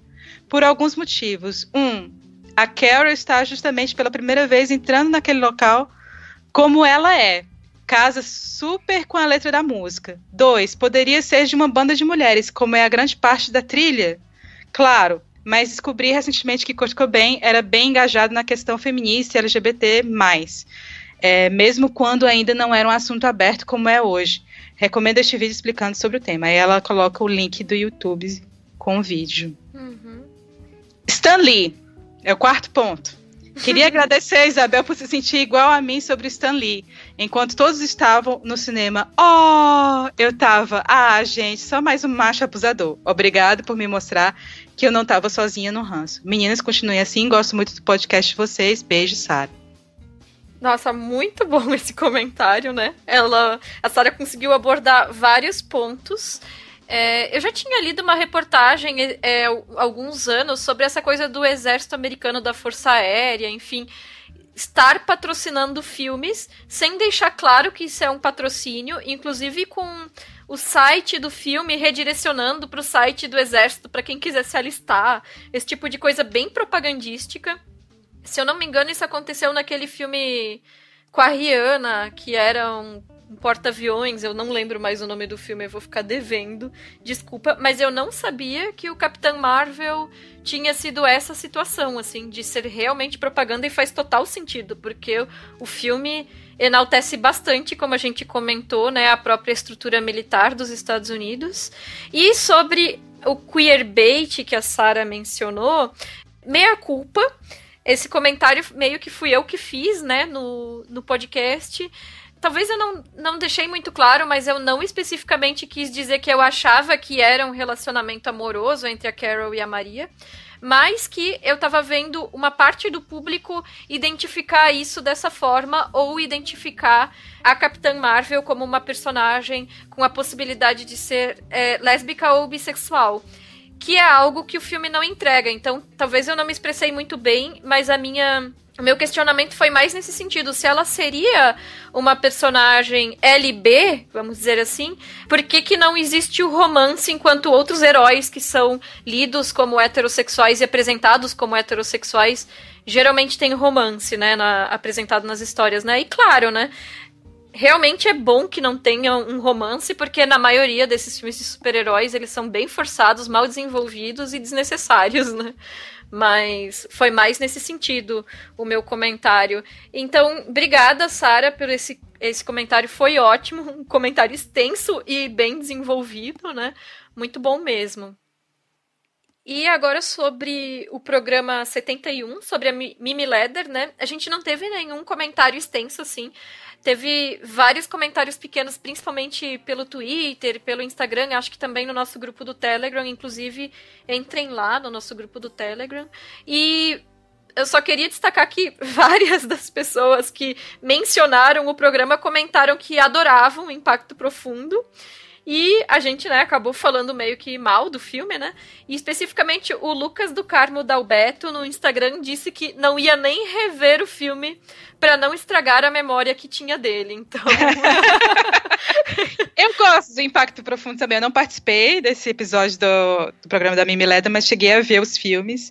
por alguns motivos. Um, a Carol está justamente pela primeira vez entrando naquele local como ela é. Casa super com a letra da música. Dois, poderia ser de uma banda de mulheres, como é a grande parte da trilha claro, mas descobri recentemente que Kurt Cobain era bem engajado na questão feminista e LGBT+. É, mesmo quando ainda não era um assunto aberto como é hoje. Recomendo este vídeo explicando sobre o tema. Aí ela coloca o link do YouTube com o vídeo. Uhum. Stan Lee é o quarto ponto. Queria agradecer a Isabel por se sentir igual a mim sobre Stan Lee. Enquanto todos estavam no cinema, oh, eu tava, ah, gente, só mais um macho abusador. Obrigado por me mostrar que eu não estava sozinha no ranço. Meninas, continuem assim, gosto muito do podcast de vocês. Beijo, Sara. Nossa, muito bom esse comentário, né? Ela, a Sara conseguiu abordar vários pontos. É, eu já tinha lido uma reportagem é, é alguns anos sobre essa coisa do exército americano da Força Aérea, enfim, estar patrocinando filmes sem deixar claro que isso é um patrocínio, inclusive com o site do filme redirecionando para o site do exército para quem quiser se alistar, esse tipo de coisa bem propagandística. Se eu não me engano, isso aconteceu naquele filme com a Rihanna, que era um porta-aviões, eu não lembro mais o nome do filme, eu vou ficar devendo, desculpa, mas eu não sabia que o Capitão Marvel tinha sido essa situação, assim, de ser realmente propaganda e faz total sentido, porque o filme enaltece bastante, como a gente comentou, né, a própria estrutura militar dos Estados Unidos. E sobre o queerbait que a Sara mencionou, meia culpa, esse comentário meio que fui eu que fiz, né, no, no podcast. Talvez eu não, não deixei muito claro, mas eu não especificamente quis dizer que eu achava que era um relacionamento amoroso entre a Carol e a Maria, mas que eu estava vendo uma parte do público identificar isso dessa forma ou identificar a Capitã Marvel como uma personagem com a possibilidade de ser é, lésbica ou bissexual que é algo que o filme não entrega. Então, talvez eu não me expressei muito bem, mas a minha o meu questionamento foi mais nesse sentido, se ela seria uma personagem LB, vamos dizer assim, por que, que não existe o romance enquanto outros heróis que são lidos como heterossexuais e apresentados como heterossexuais geralmente têm romance, né, na, apresentado nas histórias, né? E claro, né, realmente é bom que não tenha um romance, porque na maioria desses filmes de super-heróis eles são bem forçados, mal desenvolvidos e desnecessários, né? mas foi mais nesse sentido o meu comentário. Então, obrigada, Sara, por esse, esse comentário. Foi ótimo, um comentário extenso e bem desenvolvido, né? Muito bom mesmo. E agora sobre o programa 71, sobre a Mimi Leather, né? A gente não teve nenhum comentário extenso, assim teve vários comentários pequenos, principalmente pelo Twitter, pelo Instagram, acho que também no nosso grupo do Telegram, inclusive entrem lá no nosso grupo do Telegram. E eu só queria destacar que várias das pessoas que mencionaram o programa comentaram que adoravam o Impacto Profundo. E a gente, né, acabou falando meio que mal do filme, né? E especificamente o Lucas do Carmo Dalberto no Instagram disse que não ia nem rever o filme para não estragar a memória que tinha dele. Então. eu gosto do Impacto Profundo também. Eu não participei desse episódio do, do programa da Mimileda, mas cheguei a ver os filmes.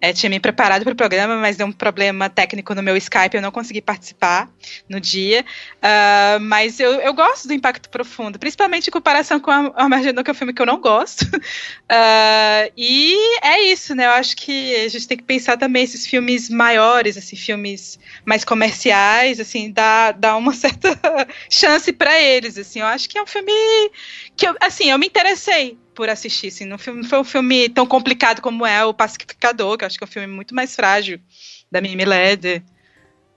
É, tinha me preparado para o programa, mas deu um problema técnico no meu Skype, eu não consegui participar no dia. Uh, mas eu, eu gosto do Impacto Profundo, principalmente em comparação com a Armageddon, que é um filme que eu não gosto. Uh, e é isso, né? Eu acho que a gente tem que pensar também esses filmes maiores, assim, filmes mais comerciais, assim, dar, dá uma certa chance para eles, assim. Eu acho que é um filme que, eu, assim, eu me interessei por assistir. Assim, não foi um filme tão complicado como é O Pacificador, que eu acho que é um filme muito mais frágil, da Mimi Leder.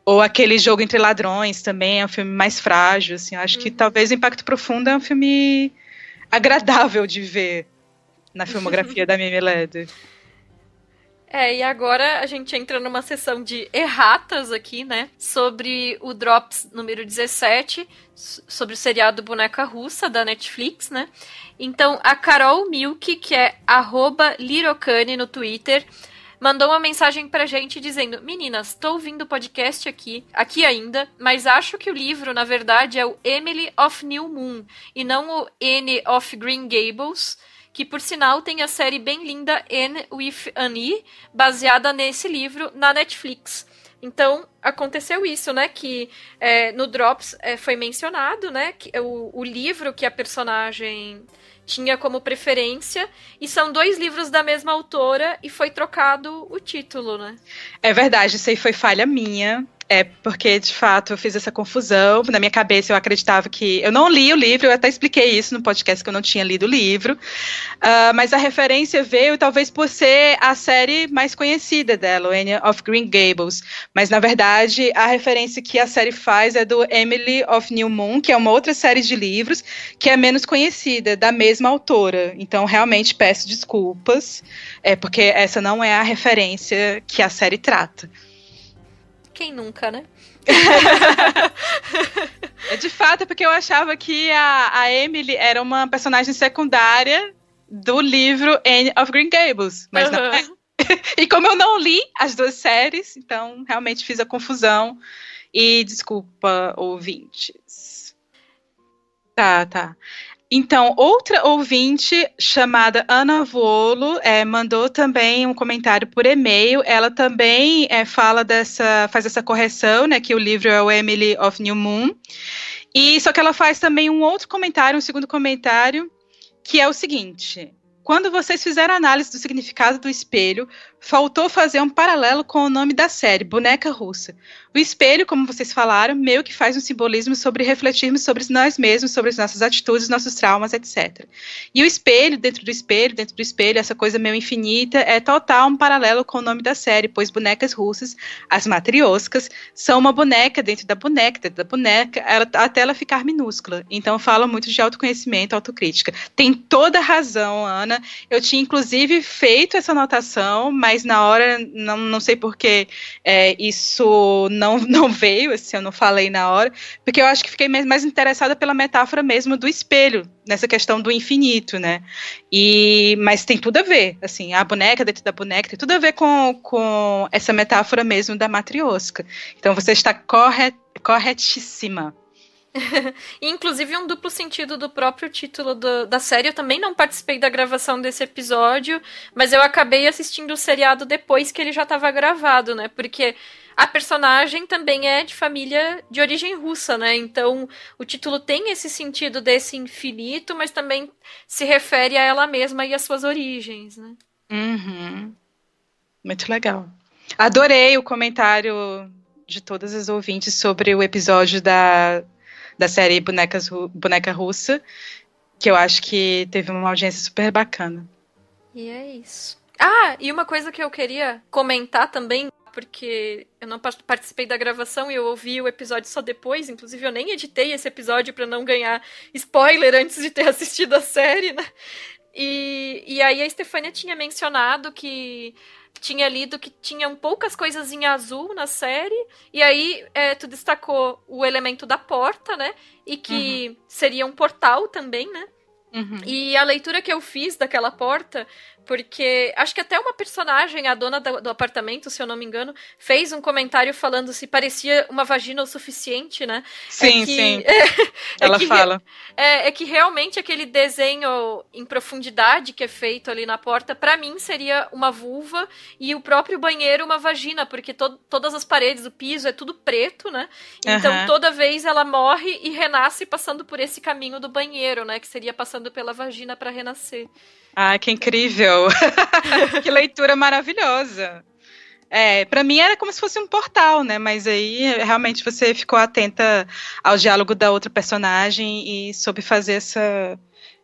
Ou aquele Jogo Entre Ladrões também é um filme mais frágil. Assim, eu acho uhum. que talvez Impacto Profundo é um filme agradável de ver na filmografia da Mimi Leder. É, e agora a gente entra numa sessão de erratas aqui, né? Sobre o Drops número 17, sobre o seriado Boneca Russa da Netflix, né? Então, a Carol Milk, que é arroba Lirocane no Twitter, mandou uma mensagem pra gente dizendo: Meninas, tô ouvindo o podcast aqui, aqui ainda, mas acho que o livro, na verdade, é o Emily of New Moon e não o N of Green Gables que por sinal tem a série bem linda n with Annie, baseada nesse livro na Netflix. Então, aconteceu isso, né? Que é, no Drops é, foi mencionado, né? Que, é o, o livro que a personagem tinha como preferência, e são dois livros da mesma autora, e foi trocado o título, né? É verdade, isso aí foi falha minha. É, porque de fato eu fiz essa confusão. Na minha cabeça eu acreditava que. Eu não li o livro, eu até expliquei isso no podcast que eu não tinha lido o livro. Uh, mas a referência veio, talvez, por ser a série mais conhecida dela, Anne of Green Gables. Mas na verdade a referência que a série faz é do Emily of New Moon, que é uma outra série de livros que é menos conhecida, da mesma autora. Então realmente peço desculpas, é, porque essa não é a referência que a série trata quem nunca, né? É, de fato, é porque eu achava que a, a Emily era uma personagem secundária do livro Anne of Green Gables, mas uhum. não é. e como eu não li as duas séries, então realmente fiz a confusão. E desculpa, ouvintes. Tá, tá. Então, outra ouvinte chamada Ana Volo é, mandou também um comentário por e-mail. Ela também é, fala dessa, faz essa correção, né? Que o livro é o Emily of New Moon. E só que ela faz também um outro comentário, um segundo comentário, que é o seguinte: quando vocês fizeram a análise do significado do espelho, faltou fazer um paralelo com o nome da série, Boneca Russa. O espelho, como vocês falaram, meio que faz um simbolismo sobre refletirmos sobre nós mesmos, sobre as nossas atitudes, nossos traumas, etc. E o espelho, dentro do espelho, dentro do espelho, essa coisa meio infinita, é total um paralelo com o nome da série, pois bonecas russas, as matrioscas, são uma boneca dentro da boneca, dentro da boneca, ela, até ela ficar minúscula. Então fala muito de autoconhecimento, autocrítica. Tem toda razão, Ana. Eu tinha, inclusive, feito essa anotação, mas mas na hora, não, não sei porque é, isso não, não veio, assim, eu não falei na hora, porque eu acho que fiquei mais interessada pela metáfora mesmo do espelho, nessa questão do infinito, né? E, mas tem tudo a ver, assim, a boneca dentro da boneca tem tudo a ver com, com essa metáfora mesmo da matriosca. Então você está corre corretíssima. Inclusive, um duplo sentido do próprio título do, da série. Eu também não participei da gravação desse episódio, mas eu acabei assistindo o seriado depois que ele já estava gravado, né? Porque a personagem também é de família de origem russa, né? Então, o título tem esse sentido desse infinito, mas também se refere a ela mesma e às suas origens, né? Uhum. Muito legal. Adorei o comentário de todas as ouvintes sobre o episódio da da série Bonecas, Boneca Russa, que eu acho que teve uma audiência super bacana. E é isso. Ah, e uma coisa que eu queria comentar também, porque eu não participei da gravação e eu ouvi o episódio só depois, inclusive eu nem editei esse episódio para não ganhar spoiler antes de ter assistido a série, né? E, e aí a Stefania tinha mencionado que tinha lido que tinham poucas coisas em azul na série, e aí é, tu destacou o elemento da porta, né? E que uhum. seria um portal também, né? Uhum. E a leitura que eu fiz daquela porta, porque acho que até uma personagem, a dona do, do, apartamento, se eu não me engano, fez um comentário falando se parecia uma vagina o suficiente, né? É sim, é que, sim. É, Ela é que, fala. É, que realmente aquele desenho em profundidade que é feito ali na porta, para mim seria uma vulva e o próprio banheiro uma vagina, porque to todas as paredes, o piso é tudo preto, né? Então uhum. toda vez ela morre e renasce passando por esse caminho do banheiro, né? Que seria passando passando pela vagina para renascer. Ah, que incrível! que leitura maravilhosa! É, para mim era como se fosse um portal, né? Mas aí realmente você ficou atenta ao diálogo da outra personagem e soube fazer essa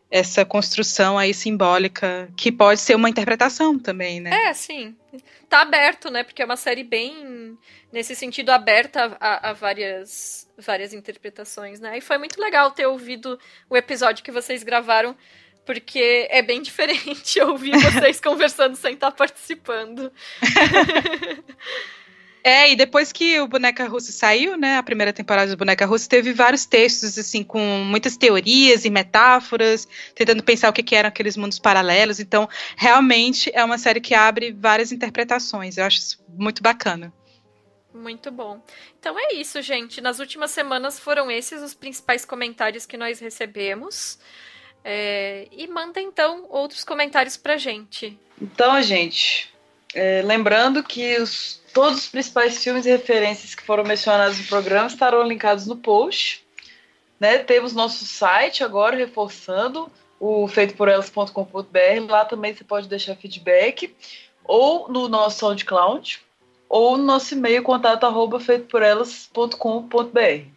essa construção aí simbólica que pode ser uma interpretação também, né? É, sim. Tá aberto, né? Porque é uma série bem nesse sentido aberta a, a várias várias interpretações, né? E foi muito legal ter ouvido o episódio que vocês gravaram, porque é bem diferente ouvir vocês conversando sem estar participando. É, e depois que o Boneca Russa saiu, né, a primeira temporada do Boneca Russa, teve vários textos, assim, com muitas teorias e metáforas, tentando pensar o que, que eram aqueles mundos paralelos. Então, realmente é uma série que abre várias interpretações. Eu acho isso muito bacana. Muito bom. Então é isso, gente. Nas últimas semanas foram esses os principais comentários que nós recebemos. É... e manda então outros comentários pra gente. Então, gente, é, lembrando que os, todos os principais filmes e referências que foram mencionados no programa estarão linkados no post. Né? Temos nosso site agora, reforçando, o feitoporelas.com.br. Lá também você pode deixar feedback ou no nosso SoundCloud ou nosso e-mail contato arroba E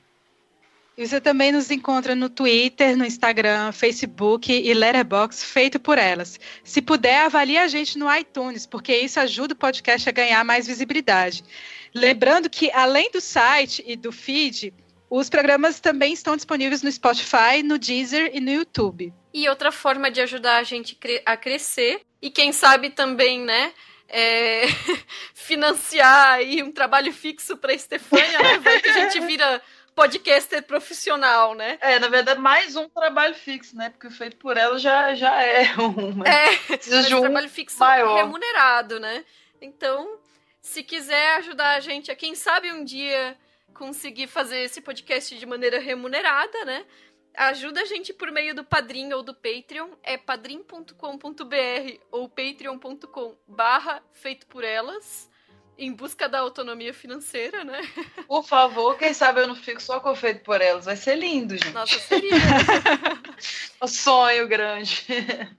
você também nos encontra no Twitter, no Instagram, Facebook e Letterbox feito por elas. Se puder, avalie a gente no iTunes, porque isso ajuda o podcast a ganhar mais visibilidade. Lembrando que além do site e do feed, os programas também estão disponíveis no Spotify, no Deezer e no YouTube. E outra forma de ajudar a gente a crescer e quem sabe também, né, é, financiar aí um trabalho fixo para Estefânia, né? Vai que a gente vira podcaster profissional, né? É, na verdade, mais um trabalho fixo, né? Porque feito por ela já, já é um. Né? É, de um trabalho fixo maior. remunerado, né? Então, se quiser ajudar a gente a, quem sabe um dia conseguir fazer esse podcast de maneira remunerada, né? ajuda a gente por meio do Padrim ou do Patreon, é padrim.com.br ou patreon.com barra feito por elas em busca da autonomia financeira, né? Por favor, quem sabe eu não fico só com feito por elas. Vai ser lindo, gente. Nossa, seria. um sonho grande.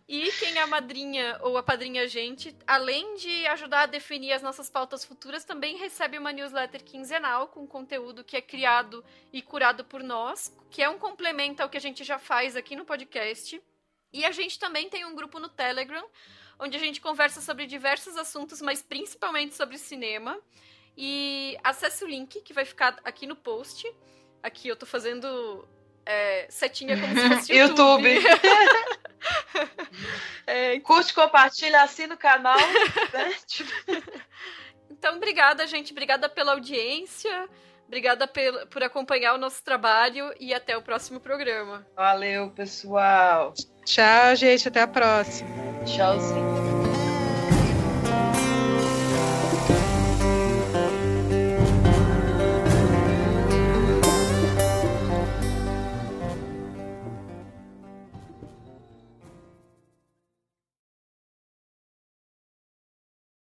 E quem é madrinha ou a padrinha gente, além de ajudar a definir as nossas pautas futuras, também recebe uma newsletter quinzenal com conteúdo que é criado e curado por nós, que é um complemento ao que a gente já faz aqui no podcast. E a gente também tem um grupo no Telegram onde a gente conversa sobre diversos assuntos, mas principalmente sobre cinema. E acesse o link que vai ficar aqui no post. Aqui eu tô fazendo é, setinha como se fosse YouTube. YouTube. é, então- Curte, compartilha, assina o canal. Né? Tipo. então, obrigada, gente. Obrigada pela audiência. Obrigada por acompanhar o nosso trabalho e até o próximo programa. Valeu, pessoal. Tchau, gente. Até a próxima. Tchauzinho.